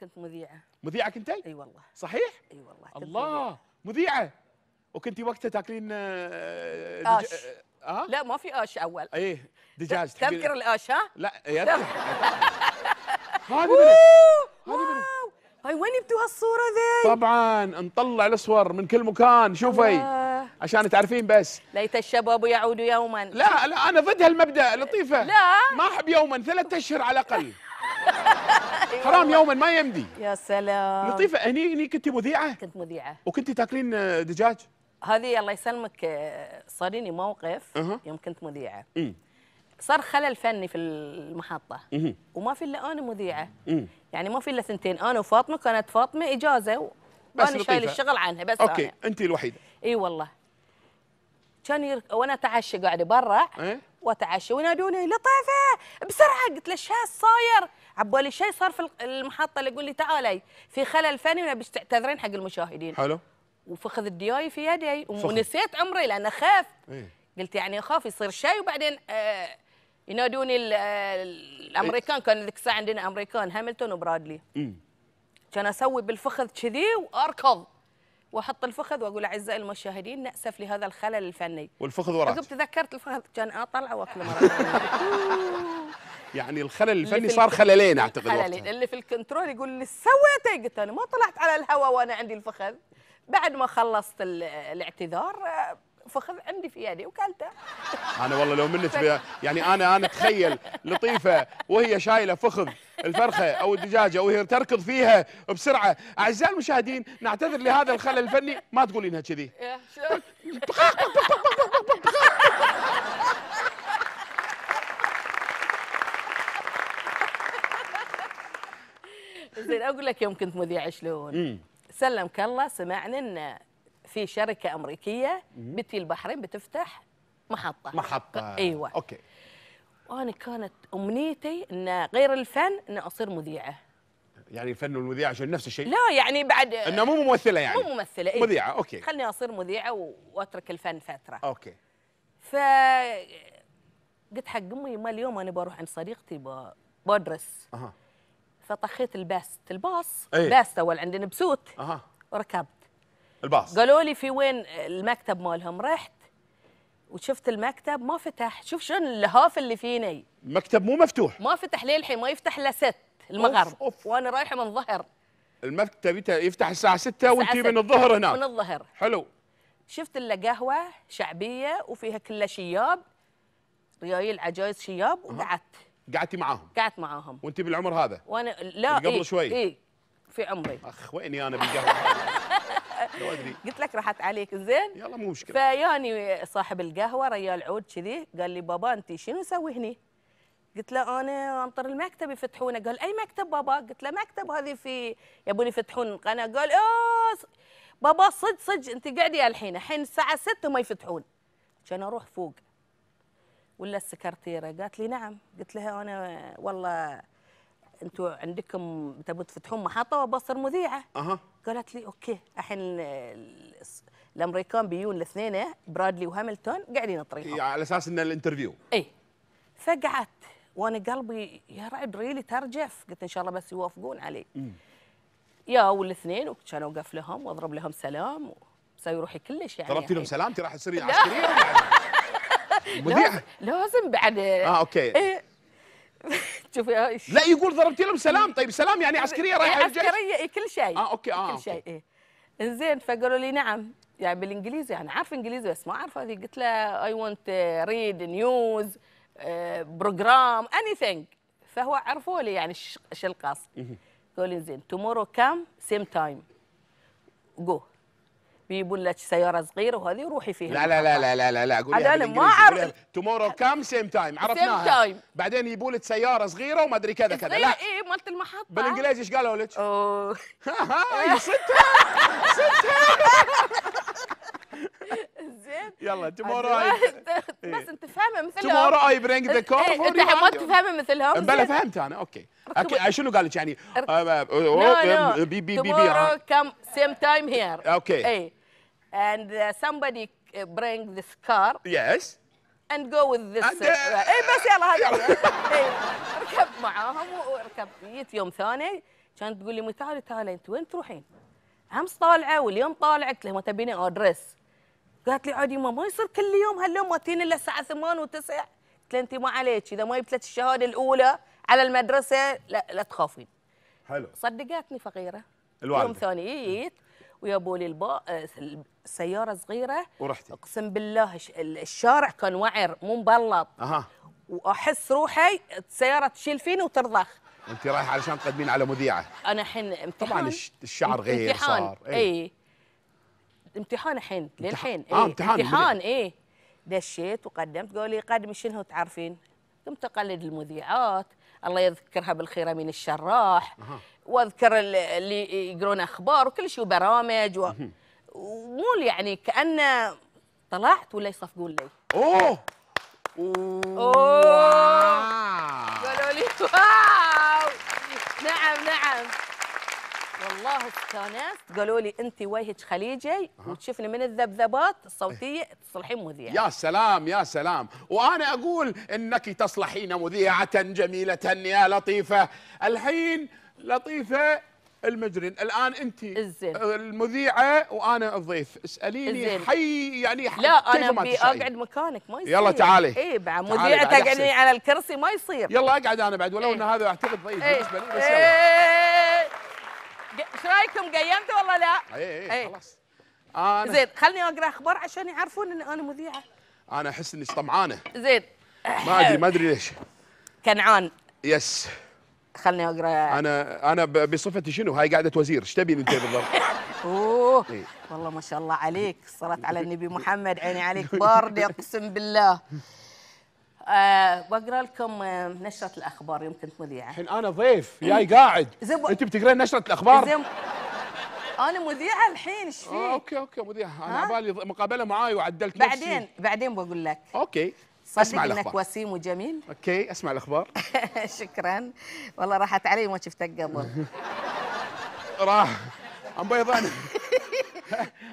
كنت مذيعه مذيعه كنتي؟ اي والله صحيح؟ اي والله الله مذيعه وكنتي وقتها تاكلين آه، آه، قاش دج... آه،, آه؟ لا ما في اش اول ايه دجاج تذكر الاش ها؟ لا هذه هذه هاي وين جبتوا هالصوره ذي؟ طبعا نطلع الصور من كل مكان شوفي عشان تعرفين بس ليت الشباب يعود يوما لا لا انا ضد هالمبدا لطيفه لا ما احب يوما ثلاثة اشهر على الاقل حرام أيوة. يوما ما يمدي يا سلام لطيفه هني هني كنت مذيعه كنت مذيعه وكنت تاكلين دجاج هذه الله يسلمك آه، صاريني موقف أه. يوم كنت مذيعه صار خلل فني في المحطه وما في الا انا مذيعه يعني ما في الا ثنتين انا وفاطمه كانت فاطمه اجازه وانا شايل الشغل عنها بس اوكي أنا. انت الوحيده اي والله كان ير... وانا اتعشى قاعده برا إيه؟ واتعشى وينادوني لطيفه بسرعه قلت له ايش صاير عبالي شيء صار في المحطه اللي يقول لي تعالي في خلل فني ونبيش تعتذرين حق المشاهدين حلو وفخذ الدياي في يدي ونسيت امري لان اخاف إيه. قلت يعني اخاف يصير شيء وبعدين آه ينادوني الامريكان إيه. كان ذيك الساعه عندنا امريكان هاملتون وبرادلي إيه. كان اسوي بالفخذ كذي واركض واحط الفخذ واقول اعزائي المشاهدين ناسف لهذا الخلل الفني والفخذ وراك عقب تذكرت الفخذ كان اطلع واكله مره يعني الخلل الفني صار خللين اعتقد خللين اللي في الكنترول يقول لي سويته قلت انا ما طلعت على الهواء وانا عندي الفخذ بعد ما خلصت الاعتذار آه، فخذ عندي في يدي وكلته انا والله لو منك يعني انا انا اتخيل لطيفه وهي شايله فخذ الفرخه او الدجاجه وهي تركض فيها بسرعه اعزائي المشاهدين نعتذر لهذا الخلل الفني ما تقولينها كذي زين اقول لك يوم كنت مذيع شلون سلمك الله سمعنا ان في شركه امريكيه بتي البحرين بتفتح محطه محطه ايوه اوكي وانا كانت امنيتي ان غير الفن ان اصير مذيعه يعني الفن والمذيعه عشان نفس الشيء لا يعني بعد انها مو ممثله يعني مو ممثله إيه؟ مذيعه اوكي خلني اصير مذيعه واترك الفن فتره اوكي ف قلت حق امي ما اليوم انا بروح عند صديقتي بدرس اها فطخيت الباص الباص أيه؟ باص اول عندنا بسوت اها وركبت الباص قالوا لي في وين المكتب مالهم رحت وشفت المكتب ما فتح شوف شلون الهاف اللي فيني المكتب مو مفتوح ما فتح ليه الحين ما يفتح الا 6 المغرب أوف أوف. وانا رايحه من الظهر المكتب يفتح الساعه 6 وانت من الظهر هناك من الظهر حلو شفت الا قهوه شعبيه وفيها كلها شياب ريايل عجايز شياب وقعدت قعدتي معاهم قعدت معاهم وانت بالعمر هذا وانا لا قبل إيه؟ شوي اي في عمري اخ ويني انا بالقهوه لو ادري قلت لك راحت عليك زين يلا مو مشكله فياني صاحب القهوه ريال عود كذي قال لي بابا انت شنو نسوي هني؟ قلت له انا انطر المكتب يفتحونه قال اي مكتب بابا؟ قلت له مكتب هذه في يبون يفتحون قناه قال اوه بابا صدق صدق انت قاعده الحين الحين الساعه 6 وما يفتحون كان اروح فوق ولا السكرتيره قالت لي نعم قلت لها انا والله انتوا عندكم تبون تفتحون محطه وبصر مذيعه أه. قالت لي اوكي الحين الامريكان بيجون الاثنين إيه؟ برادلي وهاملتون قاعدين يعني على اساس ان الانترفيو اي فقعدت وانا قلبي يا رعد ريلي ترجف قلت ان شاء الله بس يوافقون علي م. يا والاثنين وكان اوقف لهم واضرب لهم سلام وسوي روحي كلش يعني ضربتي لهم سلام انت راح تصيري عسكريه مذيعه لازم بعد اه اوكي إيه شوفي آه، لا يقول ضربتي لهم سلام طيب سلام يعني إيه، عسكريه رايحه إيه، عسكريه إيه كل شيء اه اوكي اه كل شيء اي انزين فقالوا لي نعم يعني بالانجليزي انا يعني عارف انجليزي بس ما اعرف هذه قلت له اي ونت ريد نيوز بروجرام اني ثينج فهو عرفوا لي يعني ايش القصد قالوا لي زين تومورو كام سيم تايم جو بيقول لك سياره صغيره وهذه روحي فيها لا لا لا لا لا لا لا قولي انا ما اعرف تومورو كام سيم تايم عرفناها سيم تايم بعدين يبوا لك سياره صغيره وما ادري كذا كذا لا اي مالت المحطه بالانجليزي ايش قالوا لك؟ اوه ها أيوة، زين يلا تومورو إيه. بس انت فاهمه مثلهم تمورو اي برينج ذا كور فور انت ما تفهمه مثلهم بلا فهمت انا اوكي اوكي شنو قال لك يعني آه، آه، آه، بي بي بي بي تمورو كم سيم تايم هير اوكي إيه. and uh, somebody uh, bring this car. Yes. And go with this. And, uh, uh, اي بس يلا هذا ركبت معاهم وركبت جيت يوم ثاني كانت تقول لي تعالي تعالي انت وين تروحين؟ امس طالعه واليوم طالعه قلت لها ما تبيني ادرس قالت لي عادي ما يصير كل يوم هاليوم ما تجيني الا الساعه 8 و9 قلت لها انت ما عليك اذا ما جبت لك الشهاده الاولى على المدرسه لا لا تخافين حلو صدقتني فقيره الوالدة. يوم ثاني جيت ويا بولي البا آه، سياره صغيره ورحتي اقسم بالله الشارع كان وعر مو مبلط اها واحس روحي السياره تشيل فيني وترضخ انت رايحه علشان تقدمين على مذيعه انا الحين امتحان طبعا الشعر غير امتحان صار اي إيه. امتحان الحين للحين ايه. اه امتحان امتحان اي دشيت وقدمت قالوا لي قدمي شنو تعرفين قمت اقلد المذيعات الله يذكرها بالخير من الشراح أه. واذكر اللي يقرون اخبار وكل شيء وبرامج و... ومول يعني كانه طلعت ولا يصفقون لي اوه اوه قالوا لي واو نعم نعم والله استانست قالوا لي انت وجهك خليجي وتشوفني من الذبذبات الصوتيه تصلحين مذيعه يا سلام يا سلام وانا اقول انك تصلحين مذيعه جميله يا لطيفه الحين لطيفه المجرين الان انت الزين. آه، المذيعه وانا الضيف اساليني حي يعني حي لا انا ابي اقعد مكانك ما يصير يلا تعالي اي بعد مذيعه تقعدني يعني على الكرسي ما يصير يلا اقعد انا بعد ولو إيه؟ ان هذا اعتقد ضيف إيه. بالنسبه لي بس إيه. ايش رايكم قيمتوا ولا لا؟ اي اي إيه. خلاص انا زين خلني اقرا اخبار عشان يعرفون ان انا مذيعه انا احس اني طمعانه زين ما ادري ما ادري ليش كنعان يس خلني اقرا انا انا بصفتي شنو هاي قاعده وزير ايش تبي انت بالضبط اوه إيه؟ والله ما شاء الله عليك صلاه على النبي محمد عيني عليك بارده اقسم بالله أه بقرا لكم آه، نشره الاخبار يوم كنت مذيعه الحين انا ضيف جاي قاعد زب... انت بتقرين نشره الاخبار زب... انا مذيعه الحين ايش فيك؟ اوكي اوكي مذيعه انا بالي مقابله معاي وعدلت بعدين نفسي. بعدين بقول لك اوكي اسمع الاخبار انك وسيم وجميل اوكي اسمع الاخبار شكرا والله راحت علي ما شفتك قبل راح ام بيضان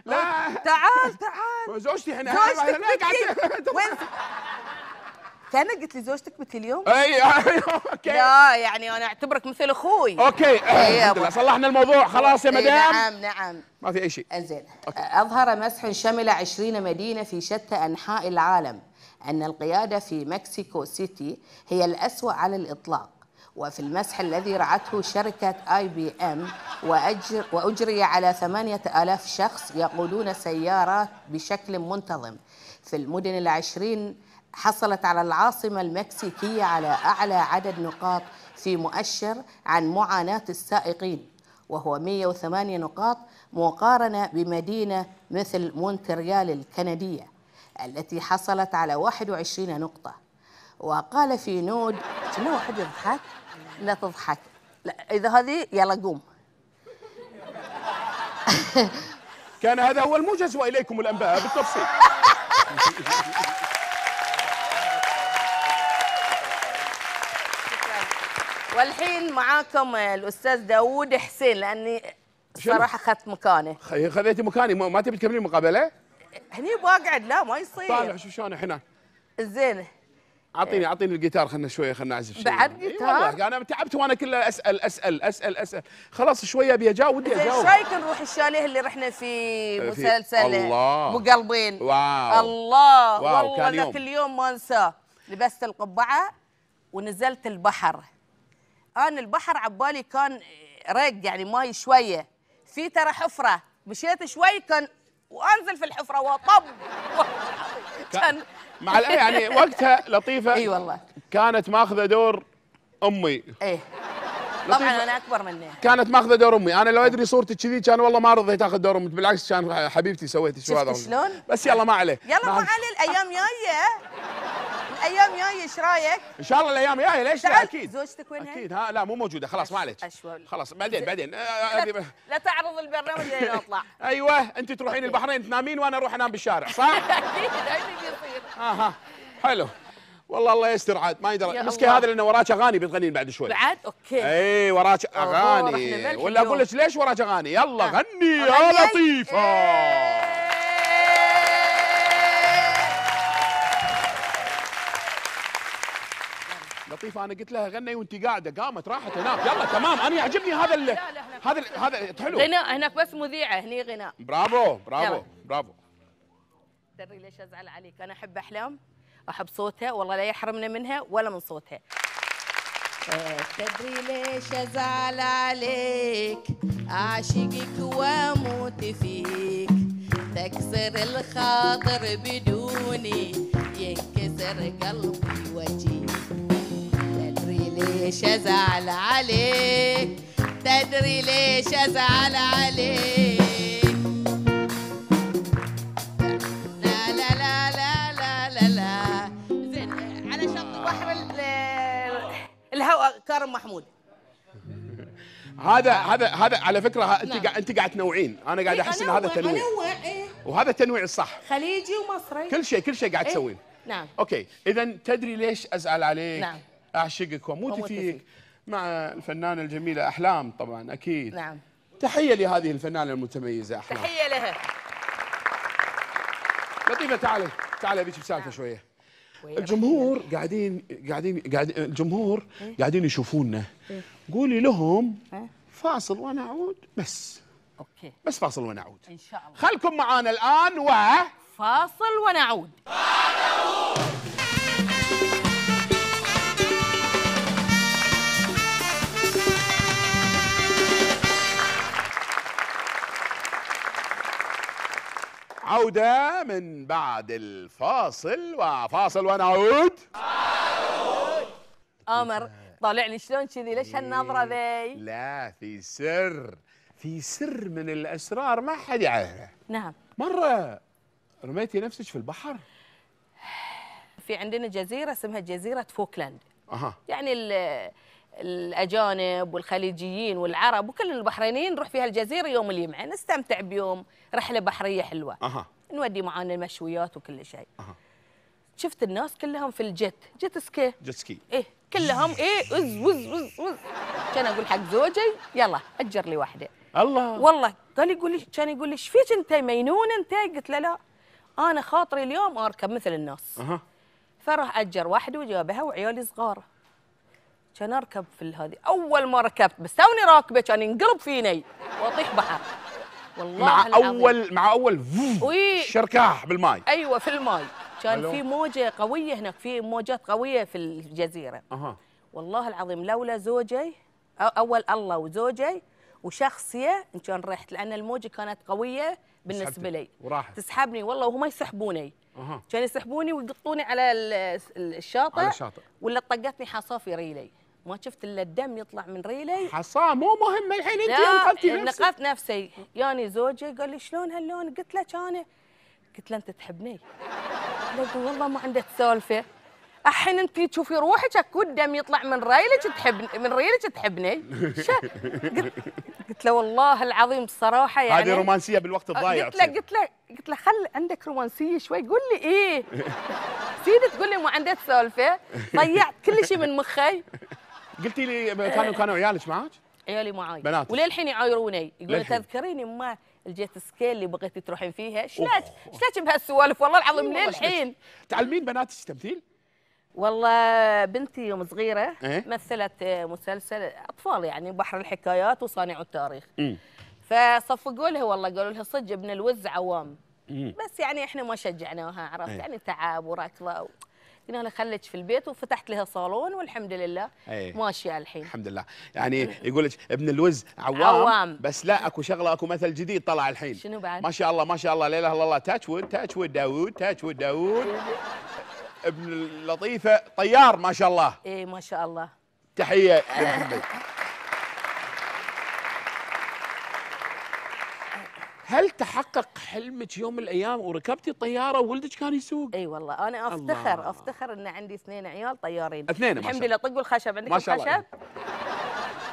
لا تعال تعال زوجتي احنا زوجتك وين كان قلت لي زوجتك مثل اليوم اي أيوه، اوكي لا يعني انا اعتبرك مثل اخوي اوكي إيه، الحمد لله صلحنا الموضوع إيه، خلاص يا إيه، مدام نعم نعم ما في اي شيء انزين اظهر مسح شمل 20 مدينه في شتى انحاء العالم أن القيادة في مكسيكو سيتي هي الأسوأ على الإطلاق وفي المسح الذي رعته شركة آي بي أم وأجري على ثمانية آلاف شخص يقودون سيارات بشكل منتظم في المدن العشرين حصلت على العاصمة المكسيكية على أعلى عدد نقاط في مؤشر عن معاناة السائقين وهو 108 نقاط مقارنة بمدينة مثل مونتريال الكندية التي حصلت على 21 نقطة وقال في نود شنو واحد يضحك لا تضحك لا إذا هذه يلا قوم كان هذا هو الموجز وإليكم الأنباء بالتفصيل والحين معاكم الأستاذ داوود حسين لأني صراحة أخذت مكانه خذيتي مكاني ما تبي تكملين المقابلة؟ هني بقعد لا ما يصير طالع شوف شلون احنا زين اعطيني اعطيني إيه. الجيتار خلنا شويه خلنا اعزف شيء بعد إيه، جيتار انا يعني تعبت وانا كله اسال اسال اسال اسال خلاص شويه ابي اجاوب ودي اجاوب ايش رايك نروح الشاليه اللي رحنا فيه مسلسل الله مقلبين واو الله واو والله ذاك اليوم ما انساه لبست القبعه ونزلت البحر انا البحر عبالي كان رق يعني ماي شويه في ترى حفره مشيت شوي كان وانزل في الحفره وطب كان مع يعني وقتها لطيفه اي والله كانت ماخذه دور امي ايه طبعا انا اكبر منها كانت ماخذه دور امي انا لو ادري صورتك كذي كان والله ما رضيت اخذ دور امي بالعكس كان حبيبتي سويتي شو هذا شلون بس يلا ما عليه يلا ما عليه الايام جايه الايام جايه ايش رايك؟ ان شاء الله الايام جايه ليش لا اكيد زوجتك وينها؟ اكيد ها لا مو موجوده خلاص ما عليك خلاص بعدين بعدين أه، أه، لا, تعرض البرنامج لين اطلع ايوه انت تروحين البحرين تنامين وانا اروح انام بالشارع صح؟ اكيد يصير اها حلو والله الله يستر عاد ما يدري مسكي هذا لانه وراك اغاني بتغنين بعد شوي بعد اوكي اي وراك اغاني ولا اقول لك ليش وراك اغاني يلا آه. غني يا لطيفه إيه. لطيفه انا قلت لها غني وانت قاعده قامت راحت هناك يلا تمام انا يعجبني هذا لا هذا لا هذا حلو غناء هناك بس مذيعه هني غناء برافو برافو برافو تدري ليش ازعل عليك انا احب احلام احب صوتها والله لا يحرمنا منها ولا من صوتها تدري ليش ازعل عليك اعشقك واموت فيك تكسر الخاطر بدوني ينكسر قلبي وجهي ليش ازعل عليك تدري ليش ازعل عليك لا لا لا لا لا لا لا على شط الهواء كارم محمود هذا هذا هذا على فكره انت نعم. انت قاعد تنوعين انا قاعد إيه، احس ان هذا تنويع إيه؟ وهذا التنويع الصح خليجي ومصري كل شيء كل شيء قاعد إيه. تسوين إيه؟ نعم اوكي اذا تدري ليش ازعل عليك نعم اعشقك واموت فيك مع الفنانه الجميله احلام طبعا اكيد نعم تحيه لهذه الفنانه المتميزه احلام تحيه لها لطيفه تعالي تعالي ابيك بسالفه نعم. شويه الجمهور قاعدين قاعدين قاعد الجمهور إيه. قاعدين يشوفونا إيه. قولي لهم إيه. فاصل وانا اعود بس اوكي بس فاصل وانا اعود ان شاء الله خلكم معانا الان و فاصل ونعود عودة من بعد الفاصل وفاصل ونعود أمر طالعني شلون كذي ليش هالنظرة إيه، ذي لا في سر في سر من الأسرار ما حد يعرفه نعم مرة رميتي نفسك في البحر في عندنا جزيرة اسمها جزيرة فوكلاند أه. يعني الاجانب والخليجيين والعرب وكل البحرينيين نروح فيها الجزيره يوم الجمعه نستمتع بيوم رحله بحريه حلوه أه. نودي معانا المشويات وكل شيء أه. شفت الناس كلهم في الجت جت سكي جت سكي ايه كلهم ايه وز وز وز وز كان اقول حق زوجي يلا اجر لي واحده الله والله قال يقول لي كان يقول لي ايش فيك انت مينون انت قلت له لا انا خاطري اليوم اركب مثل الناس أه. فراح اجر واحده وجابها وعيالي صغار كان اركب في هذه اول ما ركبت بس توني راكبه كان ينقلب فيني واطيح بحر والله مع اول مع اول شركاح بالماي ايوه في الماي كان في موجه قويه هناك في موجات قويه في الجزيره أه. والله العظيم لولا زوجي اول الله وزوجي وشخصيه ان كان رحت لان الموجه كانت قويه بالنسبه لي وراحت تسحبني والله وهم يسحبوني أه. كانوا يسحبوني ويقطوني على الشاطئ, على الشاطئ. ولا طقتني حصافي ريلي ما شفت الا الدم يطلع من ريلي حصاه مو مهم الحين انت انقذتي نفسك نقذت نفسي ياني زوجي قال لي شلون هاللون قلت له انا قلت له انت تحبني قال والله ما عندك سالفه الحين انت تشوفي روحك اكو الدم يطلع من ريلك تحبني من ريلك تحبني قلت, له والله العظيم الصراحه يعني هذه رومانسيه بالوقت الضايع قلت له قلت له قلت له خل عندك رومانسيه شوي قول لي ايه سيدي تقول لي ما عندك سالفه ضيعت كل شيء من مخي قلتي لي كانوا إيه. كانوا عيالك معك؟ عيالي معاي بنات وللحين يعايروني يقول تذكرين ما الجيت سكيل اللي بغيتي تروحين فيها شلاك شلاك بهالسوالف والله العظيم للحين تعلمين بناتك تمثيل؟ والله بنتي يوم صغيره إيه؟ مثلت مسلسل اطفال يعني بحر الحكايات وصانع التاريخ فصفقوا لها والله قالوا لها صدق ابن الوز عوام بس يعني احنا ما شجعناها عرفت إيه؟ يعني تعب وركضه قلنا انا خليك في البيت وفتحت لها صالون والحمد لله أيه. ماشيه الحين الحمد لله يعني يقول لك ابن الوز عوام, عوام بس لا اكو شغله اكو مثل جديد طلع الحين شنو بعد ما شاء الله ما شاء الله لا اله الا الله تاتش وود تاتش وود داوود تاتش وود داوود ابن لطيفه طيار ما شاء الله اي ما شاء الله تحيه محمد هل تحقق حلمك يوم من الايام وركبتي طياره وولدك كان يسوق؟ اي والله انا افتخر الله. افتخر ان عندي اثنين عيال طيارين اثنين الحمد لله طقوا الخشب عندك الخشب؟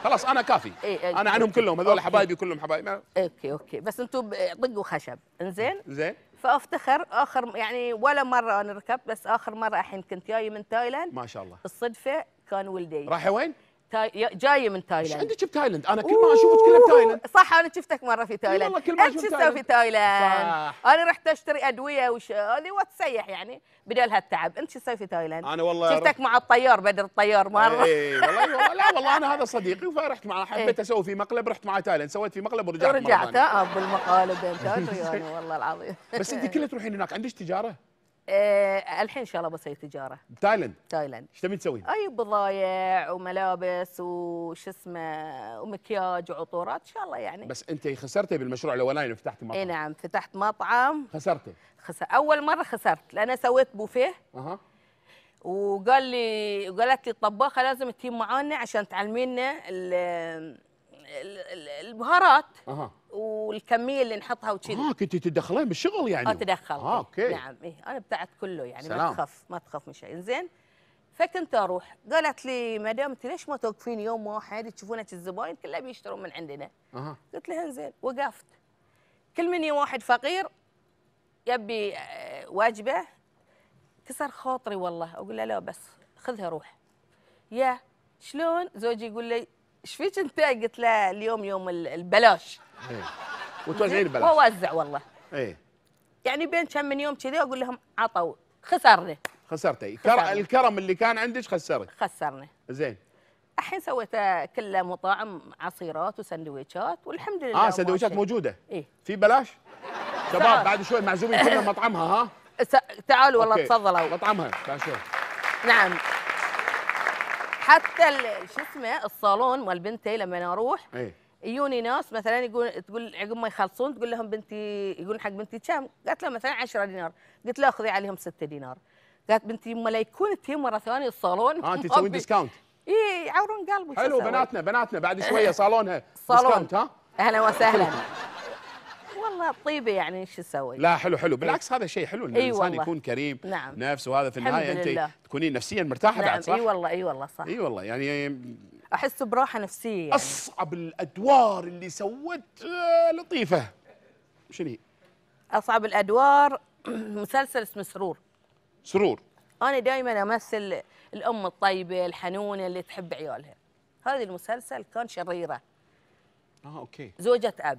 خلاص انا كافي إيه انا عنهم كلهم هذول حبايبي كلهم حبايبي اوكي اوكي بس انتم طقوا خشب انزين؟ زين فافتخر اخر يعني ولا مره انا ركبت بس اخر مره الحين كنت جاي من تايلاند ما شاء الله الصدفه كان ولدي راح وين؟ تاي... جايه من تايلاند ايش عندك بتايلاند؟ انا كل ما اشوفك كلها بتايلاند صح انا شفتك مره في تايلاند والله كل ما اشوفك ايش تسوي في تايلاند؟ صح انا رحت اشتري ادويه وش اللي وتسيح يعني بدل هالتعب انت شو تسوي في تايلاند؟ انا والله شفتك رح... مع الطيار بدر الطيار إيه، إيه، مره اي إيه، والله لا والله انا هذا صديقي فرحت معه حبيت اسوي في مقلب رحت معه تايلاند سويت في مقلب ورجعت ورجعت ها بالمقالب انت يعني، والله العظيم بس انت كلها تروحين هناك عندك تجاره؟ أه الحين ان شاء الله بسوي تجاره تايلاند تايلاند ايش تبي تسوي؟ اي بضايع وملابس وش اسمه ومكياج وعطورات ان شاء الله يعني بس انت خسرتي بالمشروع الاولاني اللي فتحتي مطعم اي نعم فتحت مطعم خسرتي خسر اول مره خسرت لان سويت بوفيه اها وقال لي وقالت لي الطباخه لازم تجي معانا عشان تعلمينا البهارات اها والكميه اللي نحطها وكذي اه كنت تتدخلين بالشغل يعني اه تدخل اه اوكي نعم إيه انا بتاعت كله يعني سلام. ما تخاف ما تخاف من شيء زين فكنت اروح قالت لي مدام انت ليش ما توقفين يوم واحد تشوفونك الزباين كلها بيشترون من عندنا أه. قلت لها انزين وقفت كل مني واحد فقير يبي آه، واجبه كسر خاطري والله اقول له لا بس خذها روح يا شلون زوجي يقول لي ايش فيك انت قلت له اليوم يوم البلاش ايه وتوزعين البلاش واوزع والله ايه يعني بين كم من يوم كذي اقول لهم عطوا خسرنا خسرتي خسرني. الكرم اللي كان عندك خسرك خسرنا زين الحين سويت كله مطاعم عصيرات وسندويشات والحمد لله اه سندويشات موجوده ايه في بلاش شباب بعد شوي معزومين كلنا مطعمها ها تعالوا والله تفضلوا مطعمها بعد شوي نعم حتى شو اسمه الصالون مال بنتي لما انا اروح ايه يجوني ناس مثلا يقول تقول عقب ما يخلصون تقول لهم بنتي يقول حق بنتي كم؟ قالت له مثلا 10 دينار، قلت له خذي عليهم 6 دينار. قالت بنتي يما لا يكون تجي مره ثانيه الصالون اه انت تسوين ديسكاونت اي يعورون قلبك حلو بناتنا بناتنا بعد شويه صالونها صالون ها؟ اهلا وسهلا والله طيبه يعني شو اسوي لا حلو حلو بالعكس إيه. هذا شيء حلو ان أيوة الانسان يكون كريم نعم. نفسه وهذا في النهايه انت لله. تكونين نفسيا مرتاحه نعم. بعد صح؟ اي والله اي والله صح اي والله يعني احس براحه نفسيه يعني. اصعب الادوار اللي سوت آه، لطيفه شنو اصعب الادوار مسلسل اسمه سرور سرور انا دائما امثل الام الطيبه الحنونه اللي تحب عيالها هذا المسلسل كان شريره اه اوكي زوجة اب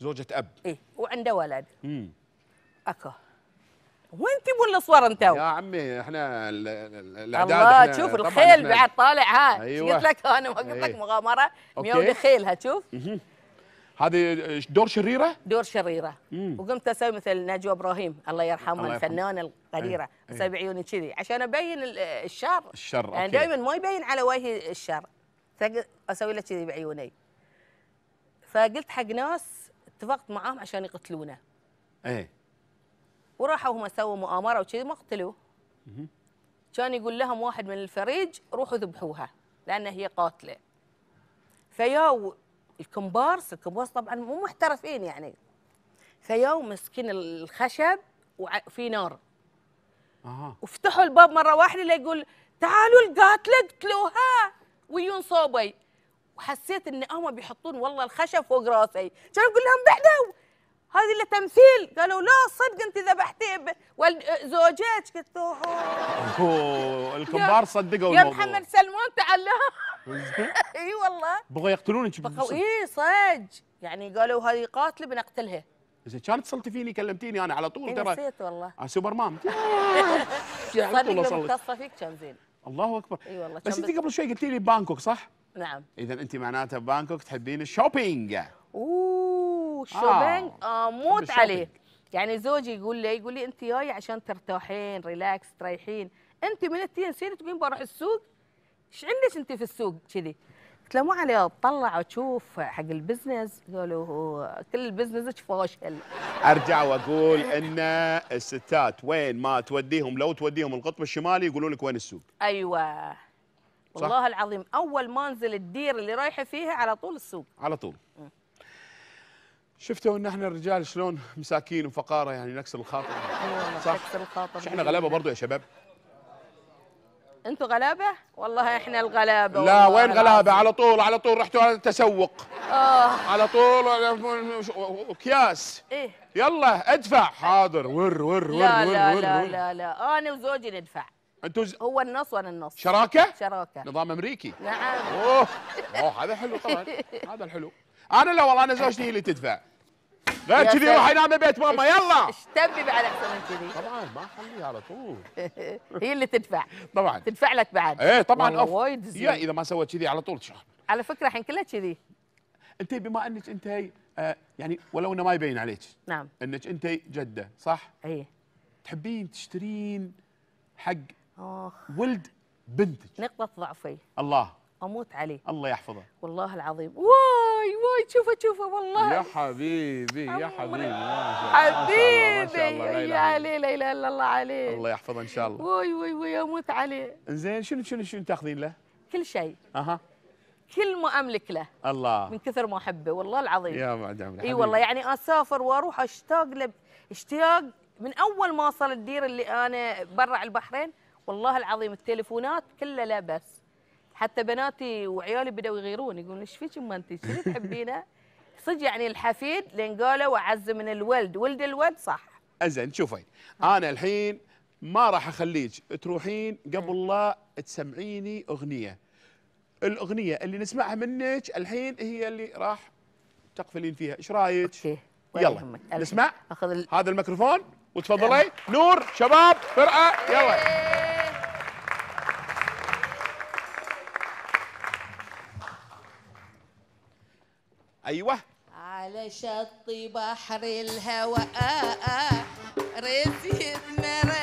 زوجة أب إيه وعنده ولد امم أكو وين تبون الصور انتو؟ يا عمي احنا الاعداد الله احنا شوف الخيل بعد طالع ها أيوة. قلت لك انا ما قلت لك إيه. مغامره خيل خيلها شوف هذه دور شريره؟ دور شريره مم. وقمت اسوي مثل نجوى ابراهيم الله يرحمها الفنانه القديره إيه، إيه. اسوي عيوني كذي عشان ابين الشر الشر يعني دائما ما يبين على وجهي الشر اسوي له كذي بعيوني فقلت حق ناس اتفقت معاهم عشان يقتلونه. ايه وراحوا هم سووا مؤامره وكذي ما قتلوه كان يقول لهم واحد من الفريج روحوا ذبحوها لان هي قاتله فياو الكمبارس الكمبارس طبعا مو محترفين يعني فياو مسكين الخشب وفي نار اها. وفتحوا الباب مره واحده ليقول تعالوا القاتله اقتلوها ويون صوبي وحسيت ان هم بيحطون والله الخشب فوق راسي كان اقول لهم بعدوا هذه اللي تمثيل قالوا لا صدق انت ذبحتي زوجك قلت اوه الكبار صدقوا يا محمد سلمان تعال اي والله بغوا يقتلونك بغوا اي صدق يعني قالوا هذه قاتله بنقتلها زين كانت اتصلتي فيني كلمتيني انا على طول ترى نسيت والله انا آه، سوبر مام صدق لو فيك كان زين الله اكبر اي والله بس انت قبل شوي قلتي لي بانكوك صح؟ نعم اذا انت معناته بانكوك تحبين الشوبينج اوه آه، شوبينج آه. اموت عليه يعني زوجي يقول لي يقول لي انت جايه عشان ترتاحين ريلاكس تريحين انت من التين تقولين بروح السوق ايش عندك انت في السوق كذي قلت له مو علي اطلع واشوف حق البزنس قالوا كل البزنس فاشل ارجع واقول ان الستات وين ما توديهم لو توديهم القطب الشمالي يقولوا لك وين السوق ايوه صح؟ والله العظيم اول ما انزل الدير اللي رايحه فيها على طول السوق على طول شفتوا ان احنا الرجال شلون مساكين وفقاره يعني نكسر الخاطر أيوة، صح نكسر الخاطر احنا غلابه برضو يا شباب انتوا غلابه والله احنا الغلابه لا وين غلابه على طول على طول رحتوا على التسوق اه على طول اكياس ايه يلا ادفع حاضر ور ور ور لا ور لا ور لا ور لا لا انا وزوجي ندفع انتوا ز... هو النص وانا النص شراكه؟ شراكه نظام امريكي نعم اوه اوه هذا حلو طبعا هذا الحلو انا لا والله انا زوجتي هي اللي تدفع غير كذي راح ينام ببيت ماما يلا ايش تبي بعد احسن من كذي طبعا ما اخليها على طول هي اللي تدفع طبعا تدفع لك بعد ايه طبعا اوف وايد يا اذا ما سوت كذي على طول شهر على فكره الحين كلها كذي انت بما انك انت آه يعني ولو انه ما يبين عليك نعم انك انت جده صح؟ ايه تحبين تشترين حق ولد بنتك نقطة ضعفي الله اموت عليه الله يحفظه والله العظيم واي واي شوفه شوفه والله يا حبيبي يا حبيبي يا حبيبي يا ليلى لا اله الا الله عليه الله يحفظه ان شاء الله واي واي واي اموت عليه زين شنو شنو شنو تاخذين له؟ كل شيء اها كل ما املك له الله من كثر ما احبه والله العظيم يا معدم اي والله يعني اسافر واروح اشتاق له اشتياق من اول ما وصل الدير اللي انا برا البحرين والله العظيم التليفونات كلها لا بس حتى بناتي وعيالي بداوا يغيرون يقولون ايش فيك ام انت شنو تحبينه صدق يعني الحفيد لين قالوا اعز من الولد ولد الولد صح زين شوفين انا الحين ما راح اخليك تروحين قبل لا تسمعيني اغنيه الاغنيه اللي نسمعها منك الحين هي اللي راح تقفلين فيها ايش رايك يلا نسمع هذا الميكروفون وتفضلي نور شباب فرقه يلا إيه. ايوه على شط بحر الهواء مرا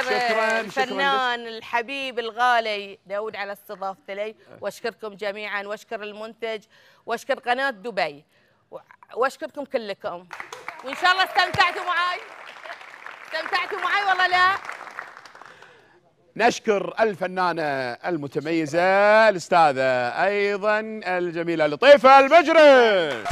اشكر شكراً الفنان شكراً الحبيب الغالي داود على استضافته لي أه. واشكركم جميعا واشكر المنتج واشكر قناه دبي واشكركم كلكم وان شاء الله استمتعتوا معي استمتعتوا معي والله لا نشكر الفنانة المتميزة الأستاذة أيضا الجميلة لطيفة البجري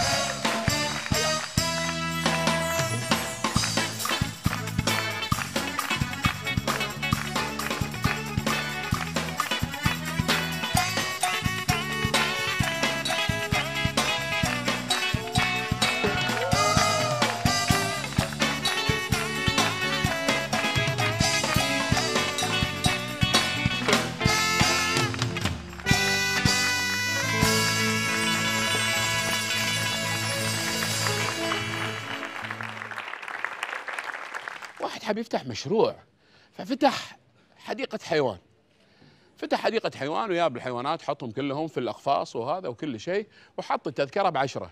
يفتح مشروع ففتح حديقه حيوان فتح حديقة حيوان وياب الحيوانات حطهم كلهم في الأقفاص وهذا وكل شيء وحط التذكرة بعشرة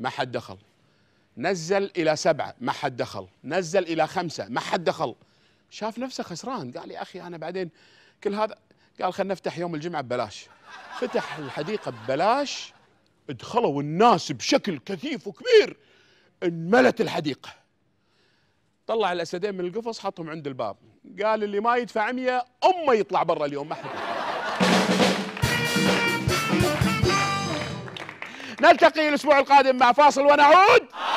ما حد دخل نزل إلى سبعة ما حد دخل نزل إلى خمسة ما حد دخل شاف نفسه خسران قال يا أخي أنا بعدين كل هذا قال خلنا نفتح يوم الجمعة ببلاش فتح الحديقة ببلاش دخلوا الناس بشكل كثيف وكبير انملت الحديقه طلع الاسدين من القفص حطهم عند الباب قال اللي ما يدفع 100 امه يطلع برا اليوم ما حد نلتقي الاسبوع القادم مع فاصل ونعود